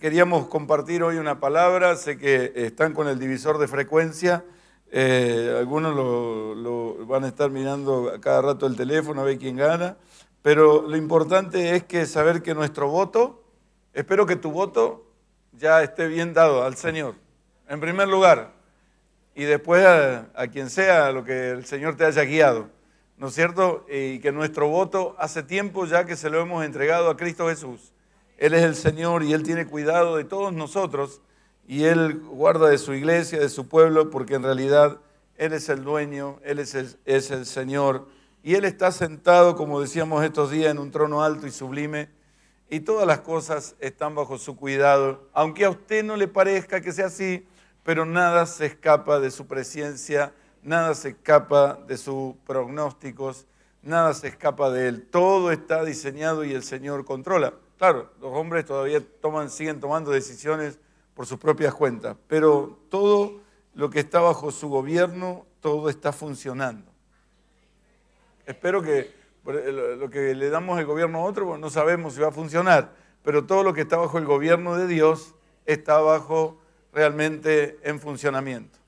queríamos compartir hoy una palabra, sé que están con el divisor de frecuencia, eh, algunos lo, van a estar mirando a cada rato el teléfono a ver quién gana, pero lo importante es que saber que nuestro voto, espero que tu voto ya esté bien dado al Señor, en primer lugar, y después a, a quien sea, a lo que el Señor te haya guiado. ¿no es cierto? Y que nuestro voto hace tiempo ya que se lo hemos entregado a Cristo Jesús. Él es el Señor y Él tiene cuidado de todos nosotros y Él guarda de su iglesia, de su pueblo, porque en realidad Él es el dueño, Él es el, es el Señor. Y Él está sentado, como decíamos estos días, en un trono alto y sublime y todas las cosas están bajo su cuidado. Aunque a usted no le parezca que sea así, pero nada se escapa de su presencia, nada se escapa de sus pronósticos, nada se escapa de él. Todo está diseñado y el Señor controla. Claro, los hombres todavía siguen tomando decisiones por sus propias cuentas, pero todo lo que está bajo su gobierno, todo está funcionando. Espero que lo que le damos el gobierno a otro, no sabemos si va a funcionar, pero todo lo que está bajo el gobierno de Dios está bajo realmente en funcionamiento.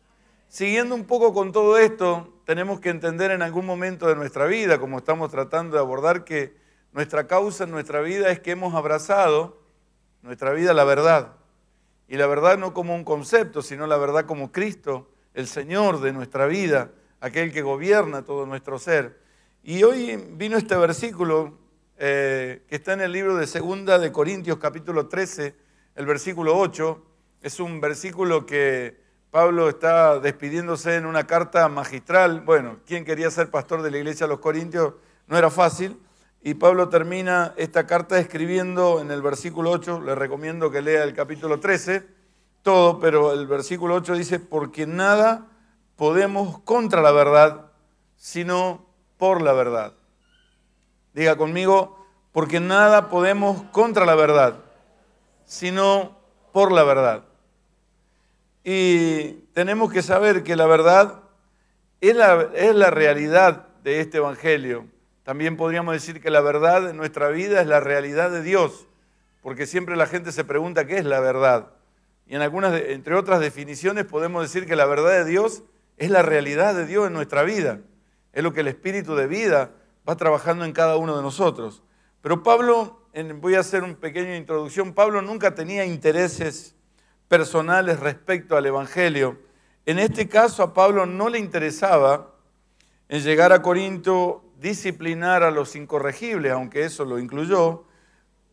Siguiendo un poco con todo esto, tenemos que entender en algún momento de nuestra vida, como estamos tratando de abordar, que nuestra causa en nuestra vida es que hemos abrazado nuestra vida la verdad. Y la verdad no como un concepto, sino la verdad como Cristo, el Señor de nuestra vida, aquel que gobierna todo nuestro ser. Y hoy vino este versículo eh, que está en el libro de Segunda de Corintios capítulo 13, el versículo 8. Es un versículo que Pablo está despidiéndose en una carta magistral. Bueno, quien quería ser pastor de la iglesia de los Corintios no era fácil, y Pablo termina esta carta escribiendo en el versículo 8, le recomiendo que lea el capítulo 13, todo, pero el versículo 8 dice, porque nada podemos contra la verdad, sino por la verdad. Diga conmigo, porque nada podemos contra la verdad, sino por la verdad. Y tenemos que saber que la verdad es la, es la realidad de este Evangelio. También podríamos decir que la verdad en nuestra vida es la realidad de Dios, porque siempre la gente se pregunta qué es la verdad. Y en algunas, entre otras definiciones, podemos decir que la verdad de Dios es la realidad de Dios en nuestra vida. Es lo que el espíritu de vida va trabajando en cada uno de nosotros. Pero Pablo, voy a hacer una pequeña introducción, Pablo nunca tenía intereses personales respecto al Evangelio. En este caso a Pablo no le interesaba en llegar a Corinto disciplinar a los incorregibles, aunque eso lo incluyó,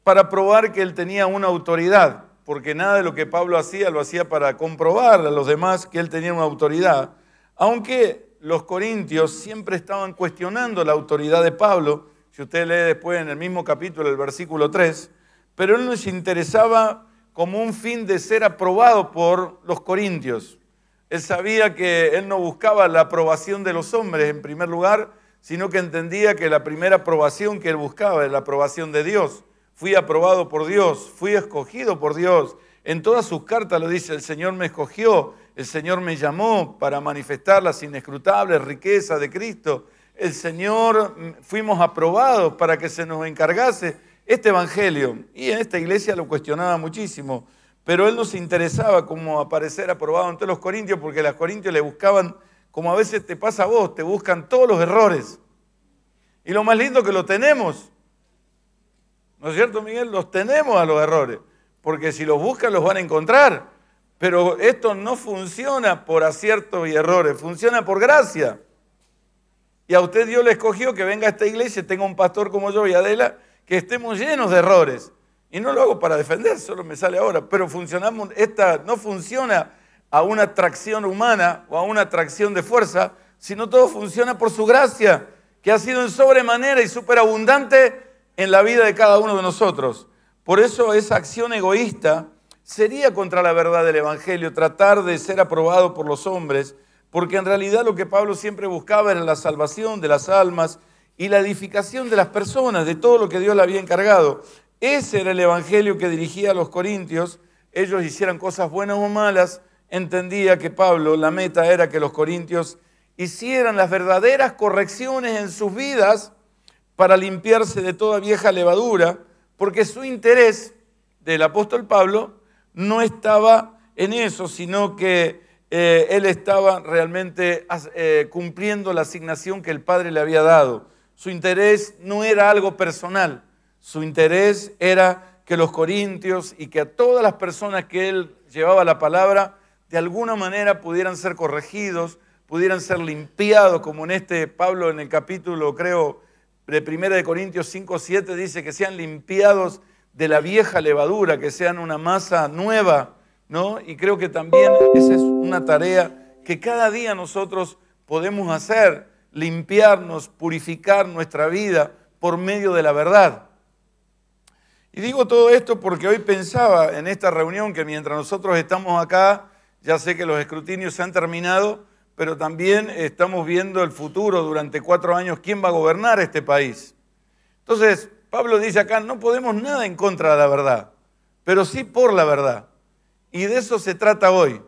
para probar que él tenía una autoridad, porque nada de lo que Pablo hacía lo hacía para comprobar a los demás que él tenía una autoridad, aunque los corintios siempre estaban cuestionando la autoridad de Pablo, si usted lee después en el mismo capítulo el versículo 3, pero él no nos interesaba como un fin de ser aprobado por los corintios. Él sabía que él no buscaba la aprobación de los hombres en primer lugar, sino que entendía que la primera aprobación que él buscaba era la aprobación de Dios. Fui aprobado por Dios, fui escogido por Dios. En todas sus cartas lo dice, el Señor me escogió, el Señor me llamó para manifestar las inescrutables riquezas de Cristo. El Señor mm, fuimos aprobados para que se nos encargase este Evangelio. Y en esta iglesia lo cuestionaba muchísimo, pero él nos interesaba como aparecer aprobado todos los corintios porque los corintios le buscaban como a veces te pasa a vos, te buscan todos los errores. Y lo más lindo que lo tenemos. ¿No es cierto, Miguel? Los tenemos a los errores. Porque si los buscan, los van a encontrar. Pero esto no funciona por aciertos y errores, funciona por gracia. Y a usted Dios le escogió que venga a esta iglesia, tenga un pastor como yo y Adela, que estemos llenos de errores. Y no lo hago para defender, solo me sale ahora. Pero funcionamos, esta no funciona a una atracción humana o a una atracción de fuerza, sino todo funciona por su gracia, que ha sido en sobremanera y superabundante en la vida de cada uno de nosotros. Por eso esa acción egoísta sería contra la verdad del Evangelio, tratar de ser aprobado por los hombres, porque en realidad lo que Pablo siempre buscaba era la salvación de las almas y la edificación de las personas, de todo lo que Dios le había encargado. Ese era el Evangelio que dirigía a los corintios. Ellos hicieran cosas buenas o malas, entendía que Pablo, la meta era que los corintios hicieran las verdaderas correcciones en sus vidas para limpiarse de toda vieja levadura, porque su interés del apóstol Pablo no estaba en eso, sino que eh, él estaba realmente eh, cumpliendo la asignación que el Padre le había dado. Su interés no era algo personal, su interés era que los corintios y que a todas las personas que él llevaba la palabra de alguna manera pudieran ser corregidos, pudieran ser limpiados, como en este Pablo en el capítulo, creo, de 1 de Corintios 5, 7, dice que sean limpiados de la vieja levadura, que sean una masa nueva, ¿no? Y creo que también esa es una tarea que cada día nosotros podemos hacer, limpiarnos, purificar nuestra vida por medio de la verdad. Y digo todo esto porque hoy pensaba en esta reunión que mientras nosotros estamos acá ya sé que los escrutinios se han terminado, pero también estamos viendo el futuro durante cuatro años, quién va a gobernar este país. Entonces, Pablo dice acá, no podemos nada en contra de la verdad, pero sí por la verdad. Y de eso se trata hoy,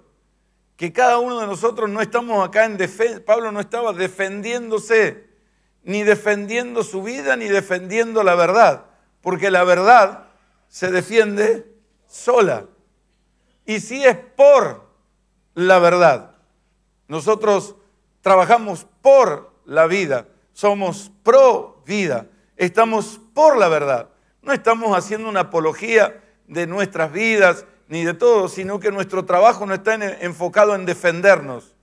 que cada uno de nosotros no estamos acá en defensa, Pablo no estaba defendiéndose, ni defendiendo su vida, ni defendiendo la verdad, porque la verdad se defiende sola. Y si es por la verdad. Nosotros trabajamos por la vida, somos pro vida, estamos por la verdad. No estamos haciendo una apología de nuestras vidas ni de todo, sino que nuestro trabajo no está enfocado en defendernos,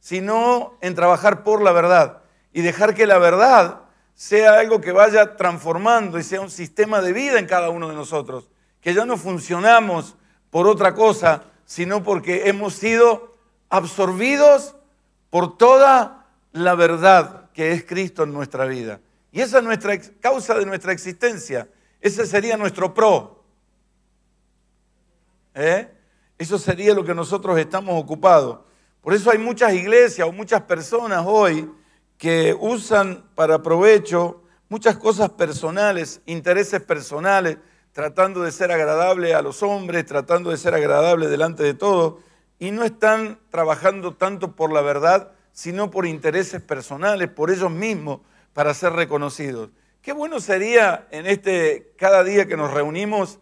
sino en trabajar por la verdad y dejar que la verdad sea algo que vaya transformando y sea un sistema de vida en cada uno de nosotros, que ya no funcionamos por otra cosa, sino porque hemos sido absorbidos por toda la verdad que es Cristo en nuestra vida. Y esa es nuestra causa de nuestra existencia. Ese sería nuestro pro. ¿Eh? Eso sería lo que nosotros estamos ocupados. Por eso hay muchas iglesias o muchas personas hoy que usan para provecho muchas cosas personales, intereses personales, tratando de ser agradable a los hombres, tratando de ser agradable delante de todos, y no están trabajando tanto por la verdad, sino por intereses personales, por ellos mismos, para ser reconocidos. Qué bueno sería en este, cada día que nos reunimos,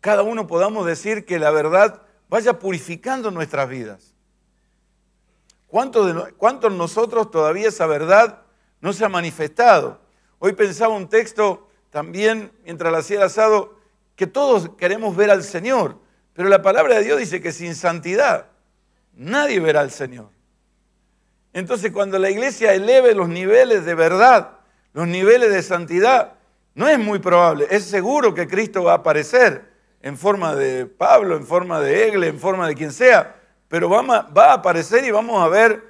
cada uno podamos decir que la verdad vaya purificando nuestras vidas. ¿Cuántos, de, nosotros todavía esa verdad no se ha manifestado? Hoy pensaba un texto también, mientras la hacía el asado, que todos queremos ver al Señor, pero la palabra de Dios dice que sin santidad nadie verá al Señor. Entonces cuando la iglesia eleve los niveles de verdad, los niveles de santidad, no es muy probable, es seguro que Cristo va a aparecer en forma de Pablo, en forma de Egle, en forma de quien sea, pero va a aparecer y vamos a ver,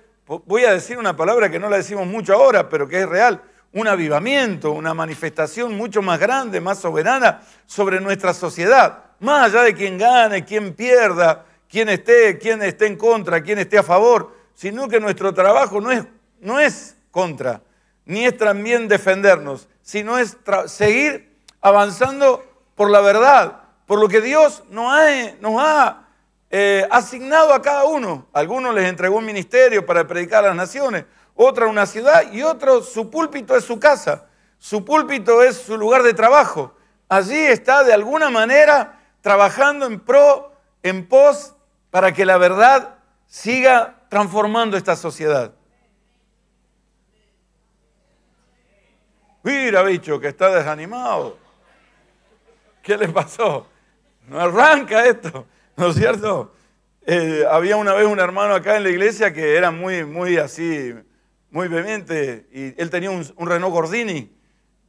voy a decir una palabra que no la decimos mucho ahora, pero que es real, un avivamiento, una manifestación mucho más grande, más soberana sobre nuestra sociedad, más allá de quién gane, quién pierda, quién esté, quién esté en contra, quién esté a favor, sino que nuestro trabajo no es, no es contra, ni es también defendernos, sino es seguir avanzando por la verdad, por lo que Dios nos ha, eh, asignado a cada uno. Algunos les entregó un ministerio para predicar a las naciones, otra una ciudad y otro, su púlpito es su casa, su púlpito es su lugar de trabajo. Allí está de alguna manera trabajando en pro, en pos, para que la verdad siga transformando esta sociedad. Mira, bicho, que está desanimado. ¿Qué le pasó? No arranca esto, ¿no es cierto? Eh, había una vez un hermano acá en la iglesia que era muy, muy así, muy vehemente y él tenía un, Renault Gordini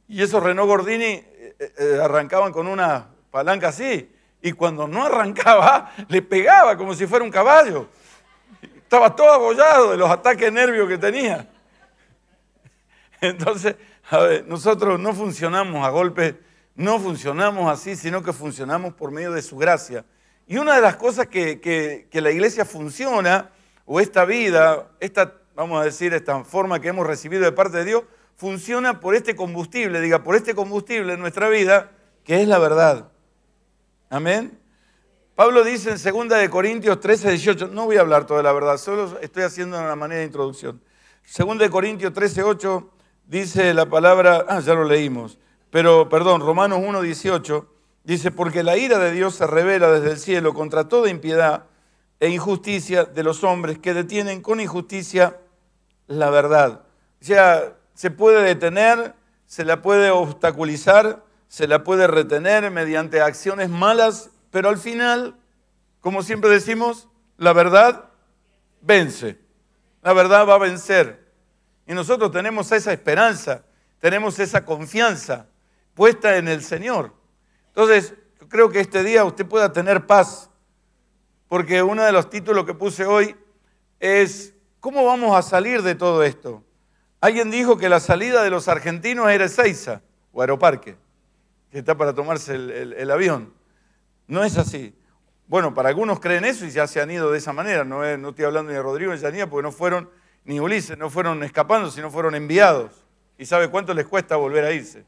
y esos Renault Gordini eh, eh, eh, arrancaban con una palanca así y cuando no arrancaba le pegaba como si fuera un caballo. Estaba todo abollado de los ataques nervios que tenía. Entonces, a ver, nosotros no funcionamos a golpes, no funcionamos así, sino que funcionamos por medio de su gracia. Y una de las cosas que, que la iglesia funciona, o esta vida, esta vamos a decir, esta forma que hemos recibido de parte de Dios, funciona por este combustible, diga, por este combustible en nuestra vida, que es la verdad. Amén. Pablo dice en 2 Corintios 13, 18, no voy a hablar toda la verdad, solo estoy haciendo una manera de introducción. 2 Corintios 13, 8 dice la palabra, ah, ya lo leímos, pero perdón, Romanos 1, dice, porque la ira de Dios se revela desde el cielo contra toda impiedad e injusticia de los hombres que detienen con injusticia la verdad. O sea, se puede detener, se la puede obstaculizar, se la puede retener mediante acciones malas, pero al final, como siempre decimos, la verdad vence. La verdad va a vencer. Y nosotros tenemos esa esperanza, tenemos esa confianza puesta en el Señor. Entonces, creo que este día usted pueda tener paz, porque uno de los títulos que puse hoy es ¿Cómo vamos a salir de todo esto? Alguien dijo que la salida de los argentinos era Ezeiza o Aeroparque, que está para tomarse el, avión. No es así. Bueno, para algunos creen eso y ya se han ido de esa manera. No, estoy hablando ni de Rodrigo ni de Yanía porque no fueron, ni Ulises, no fueron escapando, sino fueron enviados. ¿Y sabe cuánto les cuesta volver a irse?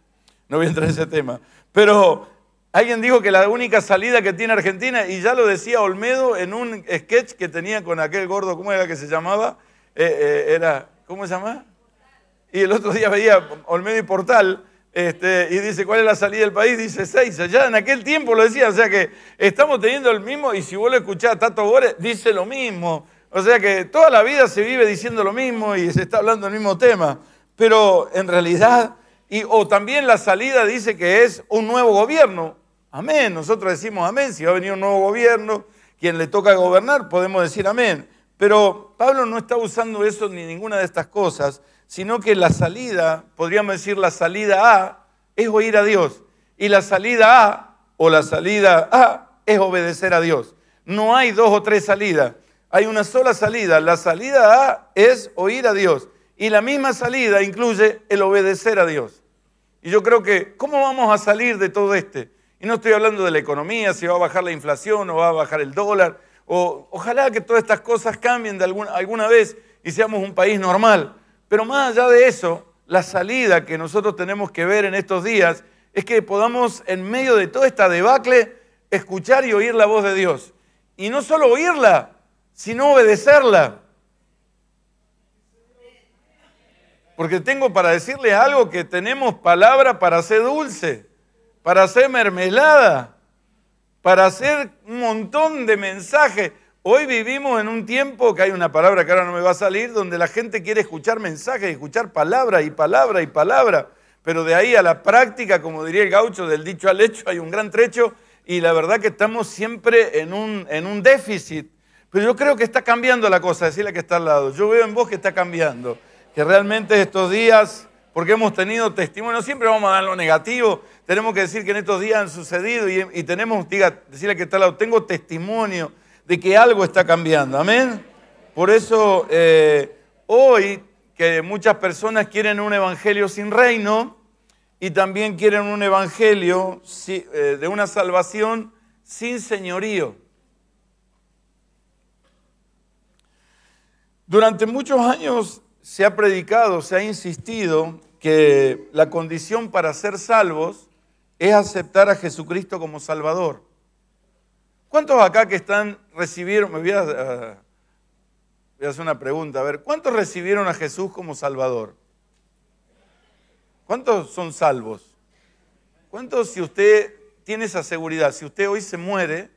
No voy a entrar en ese tema. Pero Alguien dijo que la única salida que tiene Argentina, y ya lo decía Olmedo en un sketch que tenía con aquel gordo, ¿cómo era que se llamaba? Eh, eh, era, ¿cómo se llamaba? Y el otro día veía Olmedo y Portal, este, y dice, ¿cuál es la salida del país? Dice seis. Ya en aquel tiempo lo decía, o sea que estamos teniendo el mismo, y si vos lo escuchás a Tato Bores, dice lo mismo. O sea que toda la vida se vive diciendo lo mismo y se está hablando el mismo tema. Pero en realidad, y, o también la salida dice que es un nuevo gobierno. Amén. Nosotros decimos amén. Si va a venir un nuevo gobierno, quien le toca gobernar, podemos decir amén. Pero Pablo no está usando eso ni ninguna de estas cosas, sino que la salida, podríamos decir la salida A, es oír a Dios. Y la salida A o la salida A es obedecer a Dios. No hay dos o tres salidas. Hay una sola salida. La salida A es oír a Dios. Y la misma salida incluye el obedecer a Dios. Y yo creo que, ¿cómo vamos a salir de todo esto?, y no estoy hablando de la economía, si va a bajar la inflación o va a bajar el dólar. O, ojalá que todas estas cosas cambien de alguna, alguna vez y seamos un país normal. Pero más allá de eso, la salida que nosotros tenemos que ver en estos días es que podamos, en medio de toda esta debacle, escuchar y oír la voz de Dios. Y no solo oírla, sino obedecerla. Porque tengo para decirles algo que tenemos palabra para ser dulce para hacer mermelada, para hacer un montón de mensajes. Hoy vivimos en un tiempo que hay una palabra que ahora no me va a salir, donde la gente quiere escuchar mensajes, escuchar palabra y palabra y palabra, pero de ahí a la práctica, como diría el gaucho, del dicho al hecho hay un gran trecho y la verdad que estamos siempre en un, en un déficit. Pero yo creo que está cambiando la cosa, decirle que está al lado. Yo veo en vos que está cambiando, que realmente estos días porque hemos tenido testimonio, siempre vamos a dar lo negativo, tenemos que decir que en estos días han sucedido y, tenemos, diga, decirle que está lado, tengo testimonio de que algo está cambiando, amén. Por eso eh, hoy que muchas personas quieren un evangelio sin reino y también quieren un evangelio eh, de una salvación sin señorío. Durante muchos años se ha predicado, se ha insistido que la condición para ser salvos es aceptar a Jesucristo como Salvador. ¿Cuántos acá que están recibieron, me voy a, hacer una pregunta, a ver, ¿cuántos recibieron a Jesús como Salvador? ¿Cuántos son salvos? ¿Cuántos si usted tiene esa seguridad, si usted hoy se muere,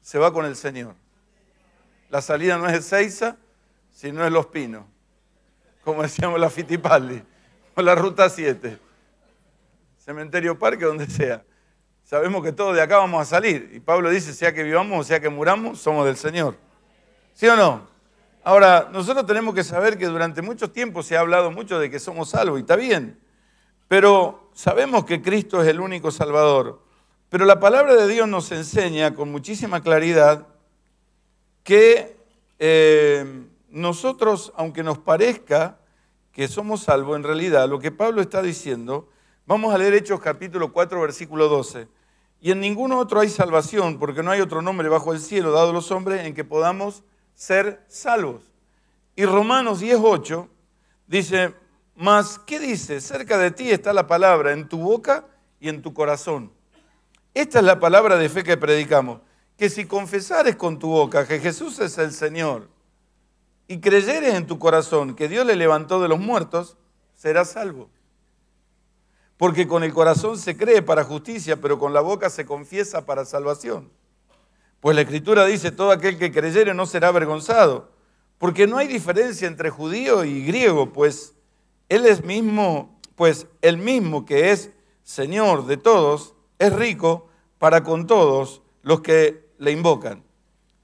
se va con el Señor? La salida no es Seisa si no es Los Pinos, como decíamos la Fitipaldi, o la Ruta 7, Cementerio Parque, donde sea. Sabemos que todos de acá vamos a salir. Y Pablo dice, sea que vivamos o sea que muramos, somos del Señor. ¿Sí o no? Ahora, nosotros tenemos que saber que durante mucho tiempo se ha hablado mucho de que somos salvos, y está bien, pero sabemos que Cristo es el único Salvador. Pero la palabra de Dios nos enseña con muchísima claridad que eh, nosotros, aunque nos parezca que somos salvos, en realidad lo que Pablo está diciendo, vamos a leer Hechos capítulo 4, versículo 12. Y en ningún otro hay salvación, porque no hay otro nombre bajo el cielo dado a los hombres en que podamos ser salvos. Y Romanos 8, dice, mas, ¿qué dice? Cerca de ti está la palabra, en tu boca y en tu corazón. Esta es la palabra de fe que predicamos, que si confesares con tu boca que Jesús es el Señor y creyeres en tu corazón que Dios le levantó de los muertos, serás salvo. Porque con el corazón se cree para justicia, pero con la boca se confiesa para salvación. Pues la Escritura dice, todo aquel que creyere no será avergonzado, porque no hay diferencia entre judío y griego, pues él es mismo, pues el mismo que es Señor de todos, es rico para con todos los que le invocan.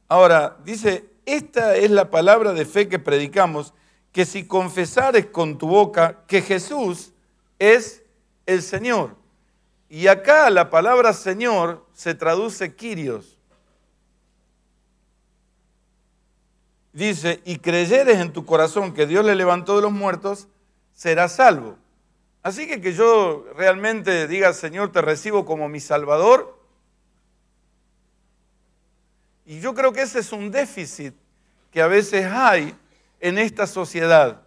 Ahora, dice esta es la palabra de fe que predicamos, que si confesares con tu boca que Jesús es el Señor. Y acá la palabra Señor se traduce quirios. Dice, y creyeres en tu corazón que Dios le levantó de los muertos, serás salvo. Así que que yo realmente diga, Señor, te recibo como mi Salvador. Y yo creo que ese es un déficit que a veces hay en esta sociedad,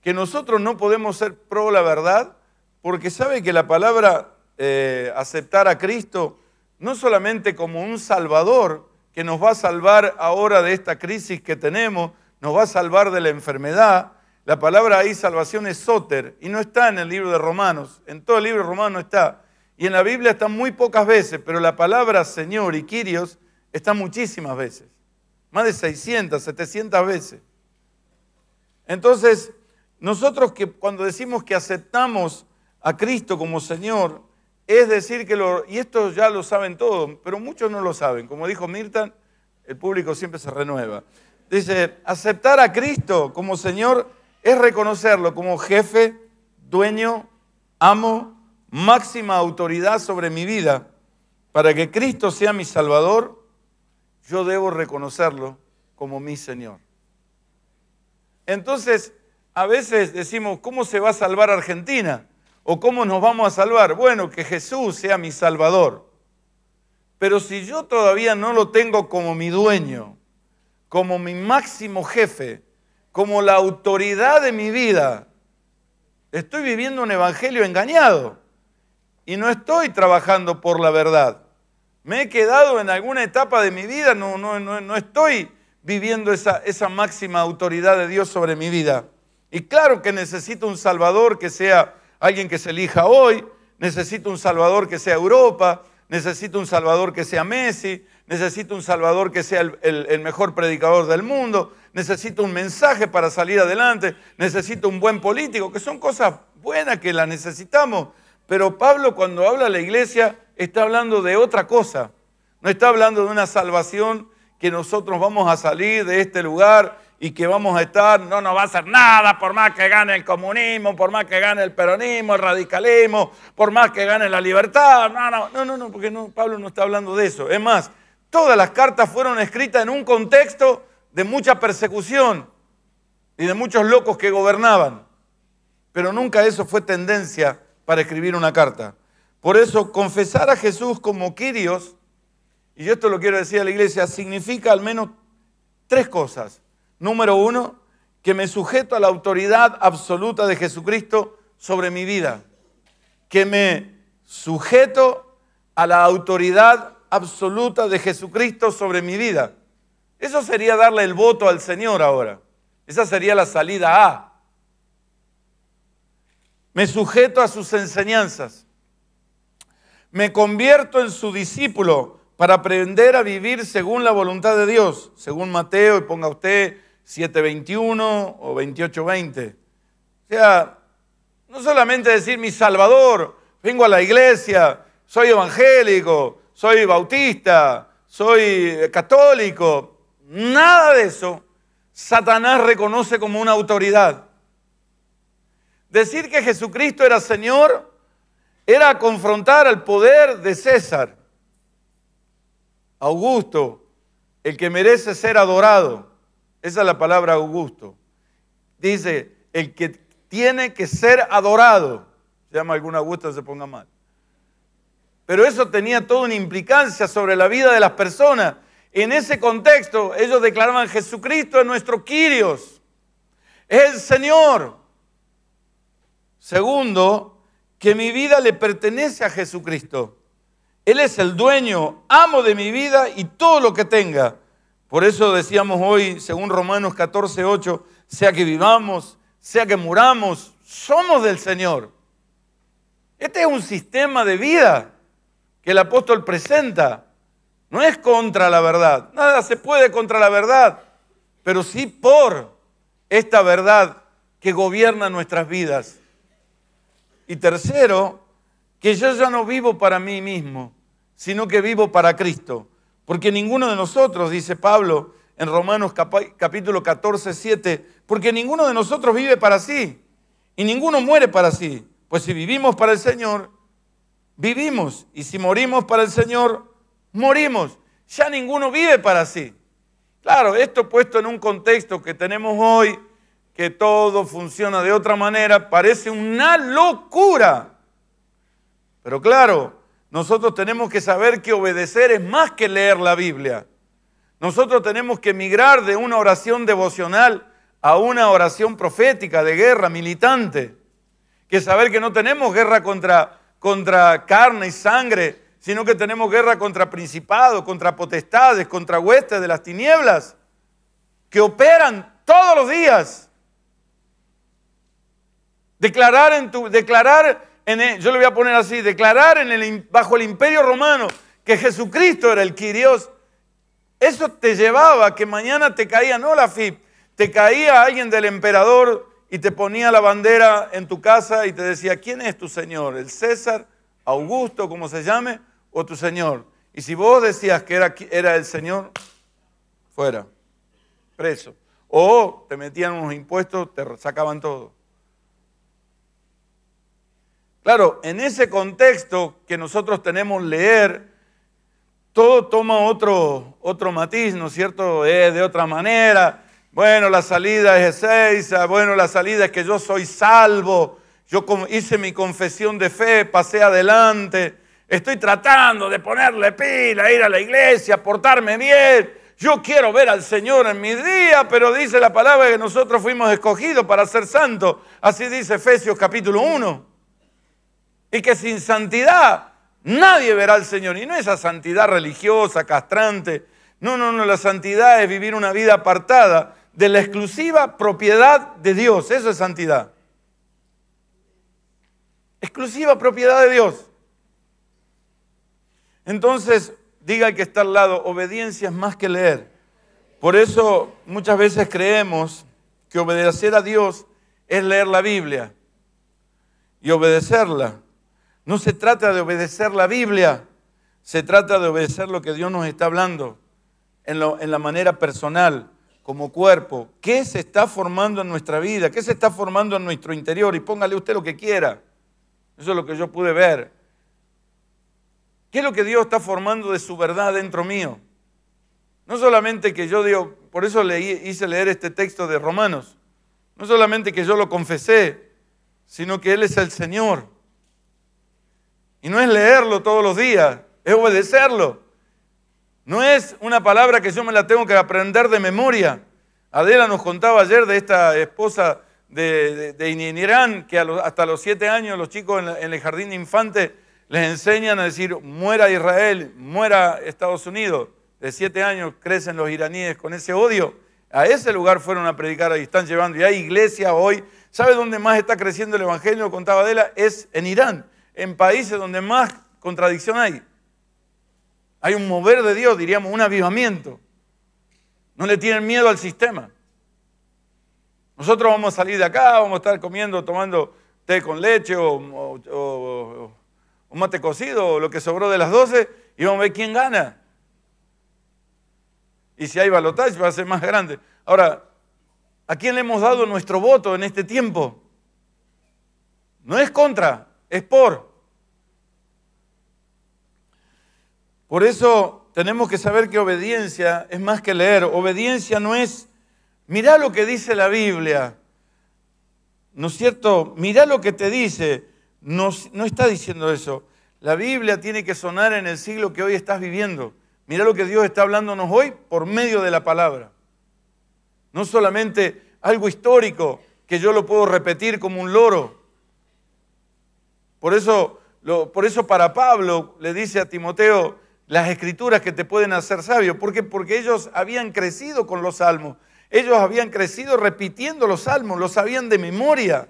que nosotros no podemos ser pro la verdad, porque sabe que la palabra eh, aceptar a Cristo no solamente como un salvador que nos va a salvar ahora de esta crisis que tenemos, nos va a salvar de la enfermedad, la palabra ahí salvación es soter y no está en el libro de Romanos, en todo el libro de Romanos está. Y en la Biblia está muy pocas veces, pero la palabra Señor y Kirios está muchísimas veces más de 600, 700 veces. Entonces, nosotros que cuando decimos que aceptamos a Cristo como Señor, es decir que lo, y esto ya lo saben todos, pero muchos no lo saben. Como dijo Mirta, el público siempre se renueva. Dice, aceptar a Cristo como Señor es reconocerlo como jefe, dueño, amo, máxima autoridad sobre mi vida, para que Cristo sea mi Salvador yo debo reconocerlo como mi Señor. Entonces, a veces decimos, ¿cómo se va a salvar Argentina? ¿O cómo nos vamos a salvar? Bueno, que Jesús sea mi Salvador. Pero si yo todavía no lo tengo como mi dueño, como mi máximo jefe, como la autoridad de mi vida, estoy viviendo un evangelio engañado y no estoy trabajando por la verdad. Me he quedado en alguna etapa de mi vida, no, no, no, estoy viviendo esa, esa máxima autoridad de Dios sobre mi vida. Y claro que necesito un Salvador que sea alguien que se elija hoy, necesito un Salvador que sea Europa, necesito un Salvador que sea Messi, necesito un Salvador que sea el, mejor predicador del mundo, necesito un mensaje para salir adelante, necesito un buen político, que son cosas buenas que las necesitamos. Pero Pablo cuando habla a la iglesia está hablando de otra cosa. No está hablando de una salvación que nosotros vamos a salir de este lugar y que vamos a estar, no nos va a hacer nada por más que gane el comunismo, por más que gane el peronismo, el radicalismo, por más que gane la libertad. No, no, no, no, no porque Pablo no está hablando de eso. Es más, todas las cartas fueron escritas en un contexto de mucha persecución y de muchos locos que gobernaban. Pero nunca eso fue tendencia para escribir una carta. Por eso confesar a Jesús como quirios, y yo esto lo quiero decir a la iglesia, significa al menos tres cosas. Número uno, que me sujeto a la autoridad absoluta de Jesucristo sobre mi vida. Que me sujeto a la autoridad absoluta de Jesucristo sobre mi vida. Eso sería darle el voto al Señor ahora. Esa sería la salida A. Me sujeto a sus enseñanzas me convierto en su discípulo para aprender a vivir según la voluntad de Dios, según Mateo, y ponga usted 7.21 o 28.20. O sea, no solamente decir mi Salvador, vengo a la iglesia, soy evangélico, soy bautista, soy católico, nada de eso Satanás reconoce como una autoridad. Decir que Jesucristo era Señor era confrontar al poder de César, Augusto, el que merece ser adorado. Esa es la palabra Augusto. Dice, el que tiene que ser adorado. Se llama alguna Augusto, se ponga mal. Pero eso tenía toda una implicancia sobre la vida de las personas. En ese contexto, ellos declaraban, Jesucristo es nuestro Quirios, es el Señor. Segundo, que mi vida le pertenece a Jesucristo. Él es el dueño, amo de mi vida y todo lo que tenga. Por eso decíamos hoy, según Romanos 14, 8, sea que vivamos, sea que muramos, somos del Señor. Este es un sistema de vida que el apóstol presenta. No es contra la verdad. Nada se puede contra la verdad, pero sí por esta verdad que gobierna nuestras vidas. Y tercero, que yo ya no vivo para mí mismo, sino que vivo para Cristo. Porque ninguno de nosotros, dice Pablo en Romanos capítulo 14, 7, porque ninguno de nosotros vive para sí y ninguno muere para sí. Pues si vivimos para el Señor, vivimos. Y si morimos para el Señor, morimos. Ya ninguno vive para sí. Claro, esto puesto en un contexto que tenemos hoy, que todo funciona de otra manera, parece una locura. Pero claro, nosotros tenemos que saber que obedecer es más que leer la Biblia. Nosotros tenemos que migrar de una oración devocional a una oración profética de guerra militante. Que saber que no tenemos guerra contra, contra carne y sangre, sino que tenemos guerra contra principados, contra potestades, contra huestes de las tinieblas, que operan todos los días Declarar en tu, declarar en yo le voy a poner así, declarar en el, bajo el imperio romano que Jesucristo era el Kyrios, eso te llevaba que mañana te caía, no la FIP, te caía alguien del emperador y te ponía la bandera en tu casa y te decía, ¿quién es tu señor? ¿El César, Augusto, como se llame, o tu señor? Y si vos decías que era, era el señor, fuera, preso. O te metían unos impuestos, te sacaban todo. Claro, en ese contexto que nosotros tenemos leer, todo toma otro, otro matiz, ¿no es cierto? Es de otra manera. Bueno, la salida es Ezeiza, bueno, la salida es que yo soy salvo, yo hice mi confesión de fe, pasé adelante, estoy tratando de ponerle pila, ir a la iglesia, portarme bien. Yo quiero ver al Señor en mi día, pero dice la palabra que nosotros fuimos escogidos para ser santos. Así dice Efesios capítulo 1 y que sin santidad nadie verá al Señor. Y no esa santidad religiosa, castrante. No, no, no, la santidad es vivir una vida apartada de la exclusiva propiedad de Dios. Eso es santidad. Exclusiva propiedad de Dios. Entonces, diga que está al lado, obediencia es más que leer. Por eso muchas veces creemos que obedecer a Dios es leer la Biblia y obedecerla. No se trata de obedecer la Biblia, se trata de obedecer lo que Dios nos está hablando en, la manera personal, como cuerpo. ¿Qué se está formando en nuestra vida? ¿Qué se está formando en nuestro interior? Y póngale usted lo que quiera. Eso es lo que yo pude ver. ¿Qué es lo que Dios está formando de su verdad dentro mío? No solamente que yo digo, por eso hice leer este texto de Romanos, no solamente que yo lo confesé, sino que Él es el Señor. Y no es leerlo todos los días, es obedecerlo. No es una palabra que yo me la tengo que aprender de memoria. Adela nos contaba ayer de esta esposa de, de, Inirán, que hasta los siete años los chicos en, el jardín de infantes les enseñan a decir, muera Israel, muera Estados Unidos. De siete años crecen los iraníes con ese odio. A ese lugar fueron a predicar y están llevando. Y hay iglesia hoy. ¿Sabe dónde más está creciendo el Evangelio? Contaba Adela, es en Irán en países donde más contradicción hay. Hay un mover de Dios, diríamos, un avivamiento. No le tienen miedo al sistema. Nosotros vamos a salir de acá, vamos a estar comiendo, tomando té con leche o, un mate cocido o lo que sobró de las 12 y vamos a ver quién gana. Y si hay balotaje va a ser más grande. Ahora, ¿a quién le hemos dado nuestro voto en este tiempo? No es contra, es por. Por eso tenemos que saber que obediencia es más que leer. Obediencia no es, mirá lo que dice la Biblia, ¿no es cierto? Mirá lo que te dice. No, no está diciendo eso. La Biblia tiene que sonar en el siglo que hoy estás viviendo. Mirá lo que Dios está hablándonos hoy por medio de la palabra. No solamente algo histórico que yo lo puedo repetir como un loro, por eso, por eso para Pablo le dice a Timoteo las escrituras que te pueden hacer sabio. ¿Por qué? Porque ellos habían crecido con los salmos. Ellos habían crecido repitiendo los salmos, los sabían de memoria.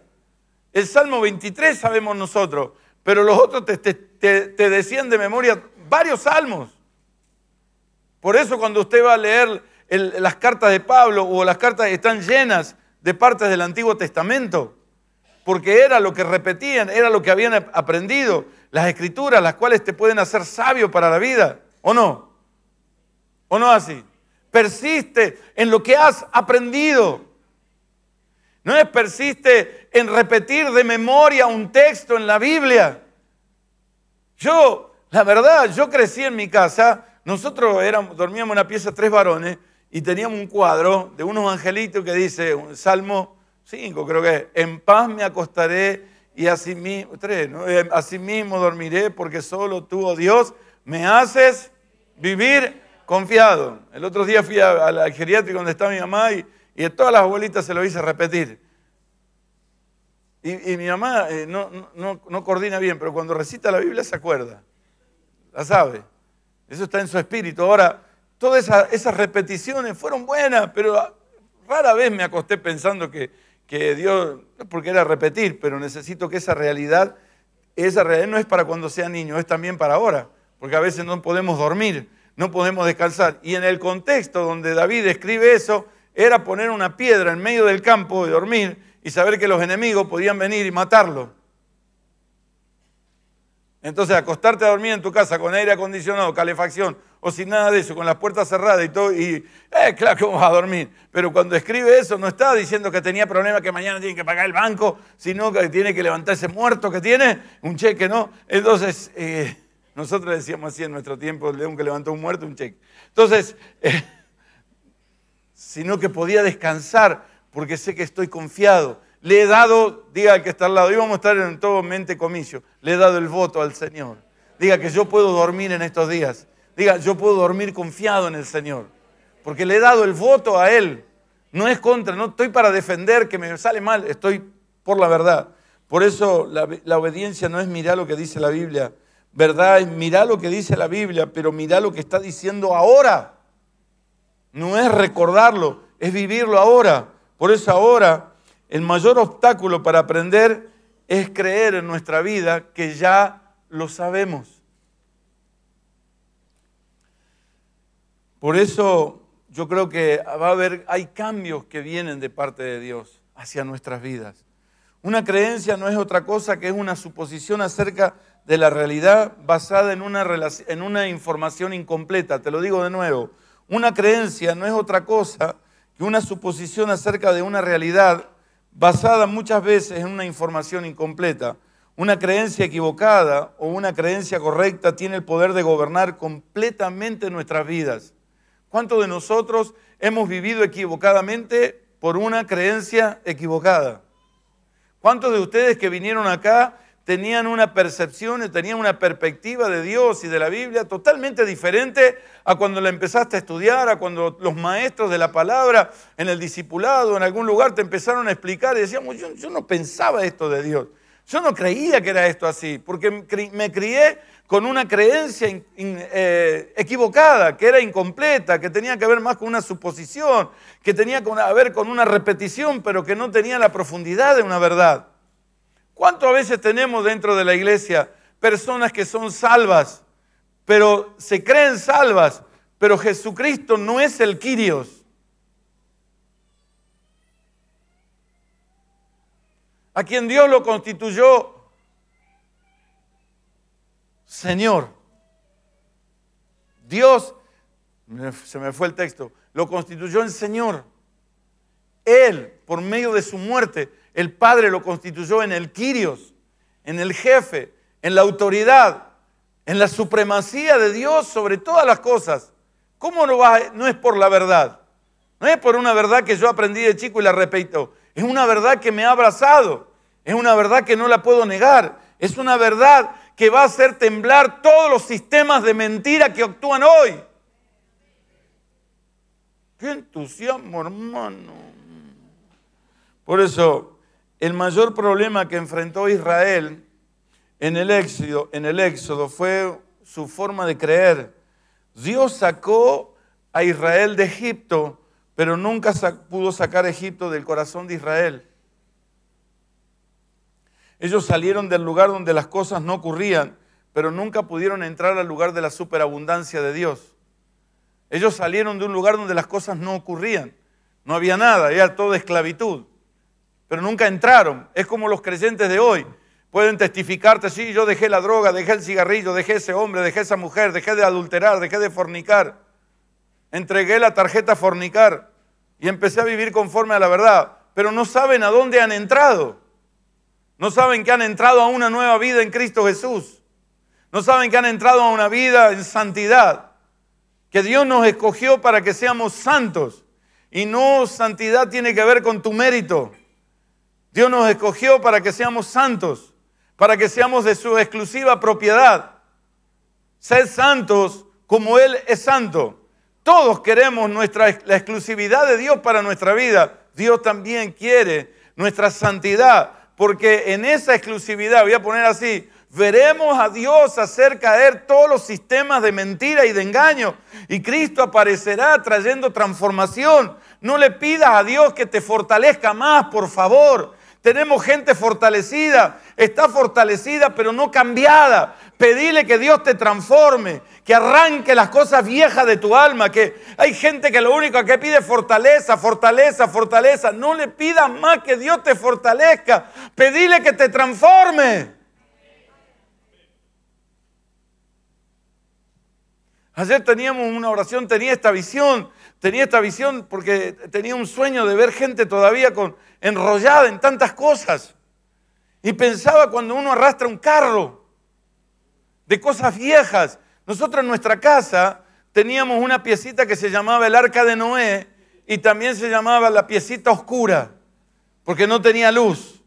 El Salmo 23 sabemos nosotros, pero los otros te, decían de memoria varios salmos. Por eso cuando usted va a leer las cartas de Pablo o las cartas están llenas de partes del Antiguo Testamento porque era lo que repetían, era lo que habían aprendido, las escrituras, las cuales te pueden hacer sabio para la vida, ¿o no? ¿O no así? Persiste en lo que has aprendido. No es persiste en repetir de memoria un texto en la Biblia. Yo, la verdad, yo crecí en mi casa, nosotros éramos, dormíamos en una pieza tres varones y teníamos un cuadro de unos angelitos que dice, un salmo Cinco, creo que es. En paz me acostaré y así mismo, tres, ¿no? Eh, mismo dormiré porque solo tú, oh Dios, me haces vivir confiado. El otro día fui al geriátrico donde está mi mamá y, y, todas las abuelitas se lo hice repetir. Y, mi mamá eh, no, no, coordina bien, pero cuando recita la Biblia se acuerda. La sabe. Eso está en su espíritu. Ahora, todas esas repeticiones fueron buenas, pero rara vez me acosté pensando que, que Dios, porque era repetir, pero necesito que esa realidad, esa realidad no es para cuando sea niño, es también para ahora, porque a veces no podemos dormir, no podemos descansar. Y en el contexto donde David escribe eso, era poner una piedra en medio del campo de dormir y saber que los enemigos podían venir y matarlo. Entonces, acostarte a dormir en tu casa con aire acondicionado, calefacción o sin nada de eso, con las puertas cerradas y todo, y eh, claro, ¿cómo vas a dormir? Pero cuando escribe eso, no está diciendo que tenía problemas, que mañana tiene que pagar el banco, sino que tiene que levantar ese muerto que tiene, un cheque, ¿no? Entonces, eh, nosotros decíamos así en nuestro tiempo, el león que levantó un muerto, un cheque. Entonces, eh, sino que podía descansar porque sé que estoy confiado, le he dado, diga al que está al lado, íbamos a estar en todo mente comicio, le he dado el voto al Señor. Diga que yo puedo dormir en estos días. Diga, yo puedo dormir confiado en el Señor. Porque le he dado el voto a Él. No es contra, no estoy para defender que me sale mal, estoy por la verdad. Por eso la, la obediencia no es mirar lo que dice la Biblia, ¿verdad? Es mirar lo que dice la Biblia, pero mirar lo que está diciendo ahora. No es recordarlo, es vivirlo ahora. Por eso ahora el mayor obstáculo para aprender es creer en nuestra vida que ya lo sabemos. Por eso yo creo que va a haber, hay cambios que vienen de parte de Dios hacia nuestras vidas. Una creencia no es otra cosa que es una suposición acerca de la realidad basada en una, en una información incompleta. Te lo digo de nuevo. Una creencia no es otra cosa que una suposición acerca de una realidad basada muchas veces en una información incompleta. Una creencia equivocada o una creencia correcta tiene el poder de gobernar completamente nuestras vidas. ¿Cuántos de nosotros hemos vivido equivocadamente por una creencia equivocada? ¿Cuántos de ustedes que vinieron acá tenían una percepción, y tenían una perspectiva de Dios y de la Biblia totalmente diferente a cuando la empezaste a estudiar, a cuando los maestros de la palabra en el discipulado, en algún lugar, te empezaron a explicar y decíamos, yo, no pensaba esto de Dios, yo no creía que era esto así, porque me crié con una creencia eh, equivocada, que era incompleta, que tenía que ver más con una suposición, que tenía que ver con una repetición, pero que no tenía la profundidad de una verdad. ¿Cuántas veces tenemos dentro de la iglesia personas que son salvas, pero se creen salvas, pero Jesucristo no es el Quirios? A quien Dios lo constituyó Señor. Dios, se me fue el texto, lo constituyó en Señor. Él, por medio de su muerte, el Padre lo constituyó en el Kyrios, en el jefe, en la autoridad, en la supremacía de Dios sobre todas las cosas. ¿Cómo no, va, no es por la verdad? No es por una verdad que yo aprendí de chico y la repito. Es una verdad que me ha abrazado. Es una verdad que no la puedo negar. Es una verdad que va a hacer temblar todos los sistemas de mentira que actúan hoy. ¡Qué entusiasmo, hermano! Por eso el mayor problema que enfrentó Israel en el éxodo, fue su forma de creer. Dios sacó a Israel de Egipto, pero nunca pudo sacar a Egipto del corazón de Israel. Ellos salieron del lugar donde las cosas no ocurrían, pero nunca pudieron entrar al lugar de la superabundancia de Dios. Ellos salieron de un lugar donde las cosas no ocurrían, no había nada, era toda esclavitud pero nunca entraron. Es como los creyentes de hoy. Pueden testificarte, sí, yo dejé la droga, dejé el cigarrillo, dejé ese hombre, dejé esa mujer, dejé de adulterar, dejé de fornicar. Entregué la tarjeta fornicar y empecé a vivir conforme a la verdad. Pero no saben a dónde han entrado. No saben que han entrado a una nueva vida en Cristo Jesús. No saben que han entrado a una vida en santidad. Que Dios nos escogió para que seamos santos. Y no santidad tiene que ver con tu mérito. Dios nos escogió para que seamos santos, para que seamos de su exclusiva propiedad. Ser santos como Él es santo. Todos queremos nuestra, la exclusividad de Dios para nuestra vida. Dios también quiere nuestra santidad, porque en esa exclusividad, voy a poner así, veremos a Dios hacer caer todos los sistemas de mentira y de engaño. Y Cristo aparecerá trayendo transformación. No le pidas a Dios que te fortalezca más, por favor. Tenemos gente fortalecida, está fortalecida pero no cambiada. Pedile que Dios te transforme, que arranque las cosas viejas de tu alma, que hay gente que lo único que pide es fortaleza, fortaleza, fortaleza. No le pidas más que Dios te fortalezca, pedile que te transforme. Ayer teníamos una oración, tenía esta visión tenía esta visión porque tenía un sueño de ver gente todavía con, enrollada en tantas cosas. Y pensaba cuando uno arrastra un carro de cosas viejas. Nosotros en nuestra casa teníamos una piecita que se llamaba el arca de Noé y también se llamaba la piecita oscura, porque no tenía luz.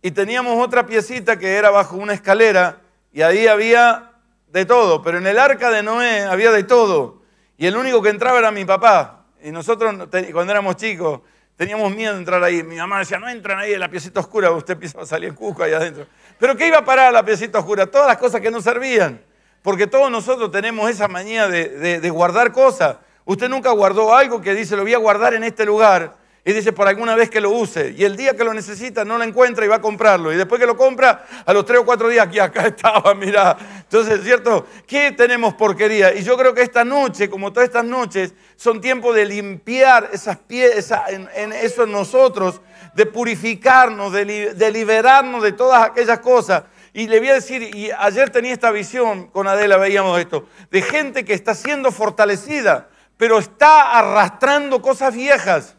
Y teníamos otra piecita que era bajo una escalera y ahí había de todo, pero en el arca de Noé había de todo. Y el único que entraba era mi papá. Y nosotros, cuando éramos chicos, teníamos miedo de entrar ahí. Mi mamá decía, no entran ahí, en la piecita oscura, usted empieza a salir en cuco ahí adentro. Pero ¿qué iba a parar la piecita oscura? Todas las cosas que no servían. Porque todos nosotros tenemos esa manía de, de guardar cosas. Usted nunca guardó algo que dice, lo voy a guardar en este lugar y dice por alguna vez que lo use. Y el día que lo necesita no lo encuentra y va a comprarlo. Y después que lo compra, a los tres o cuatro días, aquí acá estaba, mira. Entonces, ¿cierto? ¿Qué tenemos porquería? Y yo creo que esta noche, como todas estas noches, son tiempo de limpiar esas piezas, en, eso en nosotros, de purificarnos, de, de liberarnos de todas aquellas cosas y le voy a decir, y ayer tenía esta visión, con Adela veíamos esto, de gente que está siendo fortalecida, pero está arrastrando cosas viejas.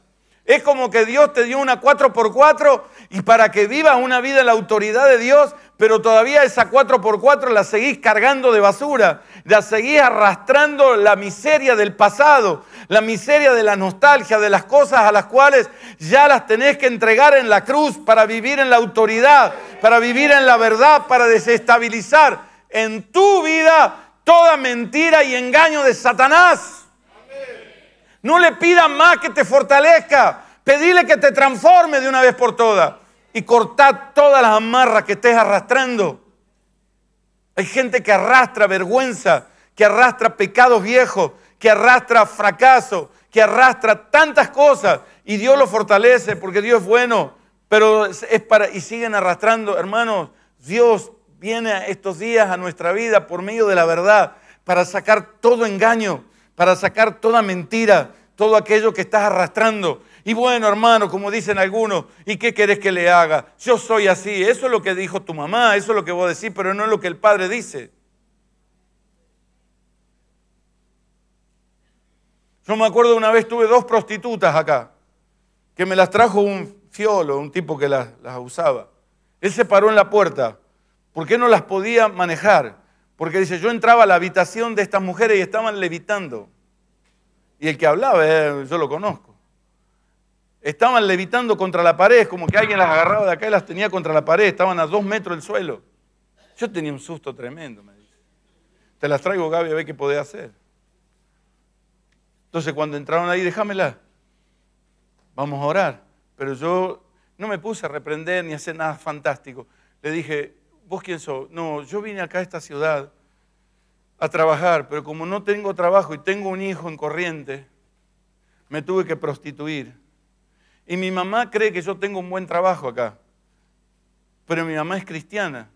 Es como que Dios te dio una 4x4 y para que vivas una vida en la autoridad de Dios, pero todavía esa 4x4 la seguís cargando de basura, la seguís arrastrando la miseria del pasado, la miseria de la nostalgia, de las cosas a las cuales ya las tenés que entregar en la cruz para vivir en la autoridad, para vivir en la verdad, para desestabilizar en tu vida toda mentira y engaño de Satanás. No le pida más que te fortalezca. Pedile que te transforme de una vez por todas. Y cortad todas las amarras que estés arrastrando. Hay gente que arrastra vergüenza, que arrastra pecados viejos, que arrastra fracaso, que arrastra tantas cosas. Y Dios lo fortalece porque Dios es bueno. Pero es para, y siguen arrastrando, hermanos, Dios viene estos días a nuestra vida por medio de la verdad para sacar todo engaño, para sacar toda mentira, todo aquello que estás arrastrando. Y bueno, hermano, como dicen algunos, ¿y qué querés que le haga? Yo soy así, eso es lo que dijo tu mamá, eso es lo que voy a decir, pero no es lo que el padre dice. Yo me acuerdo una vez tuve dos prostitutas acá, que me las trajo un fiolo, un tipo que las, usaba. Él se paró en la puerta, porque no las podía manejar, porque dice, yo entraba a la habitación de estas mujeres y estaban levitando. Y el que hablaba, eh, yo lo conozco. Estaban levitando contra la pared, como que alguien las agarraba de acá y las tenía contra la pared, estaban a dos metros del suelo. Yo tenía un susto tremendo, me dice. Te las traigo, Gaby, a ver qué podés hacer. Entonces cuando entraron ahí, déjamela. Vamos a orar. Pero yo no me puse a reprender ni a hacer nada fantástico. Le dije, ¿vos quién sos? No, yo vine acá a esta ciudad a trabajar, pero como no tengo trabajo y tengo un hijo en corriente, me tuve que prostituir. Y mi mamá cree que yo tengo un buen trabajo acá, pero mi mamá es cristiana,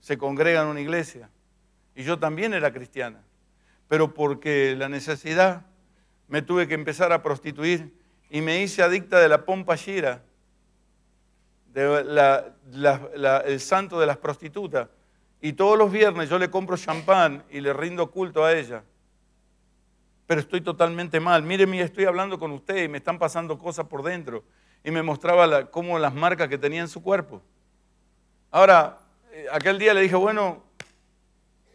se congrega en una iglesia, y yo también era cristiana, pero porque la necesidad me tuve que empezar a prostituir y me hice adicta de la pompa gira, de la, santo de las prostitutas y todos los viernes yo le compro champán y le rindo culto a ella. Pero estoy totalmente mal. Mire, estoy hablando con usted y me están pasando cosas por dentro. Y me mostraba cómo las marcas que tenía en su cuerpo. Ahora, eh, aquel día le dije, bueno,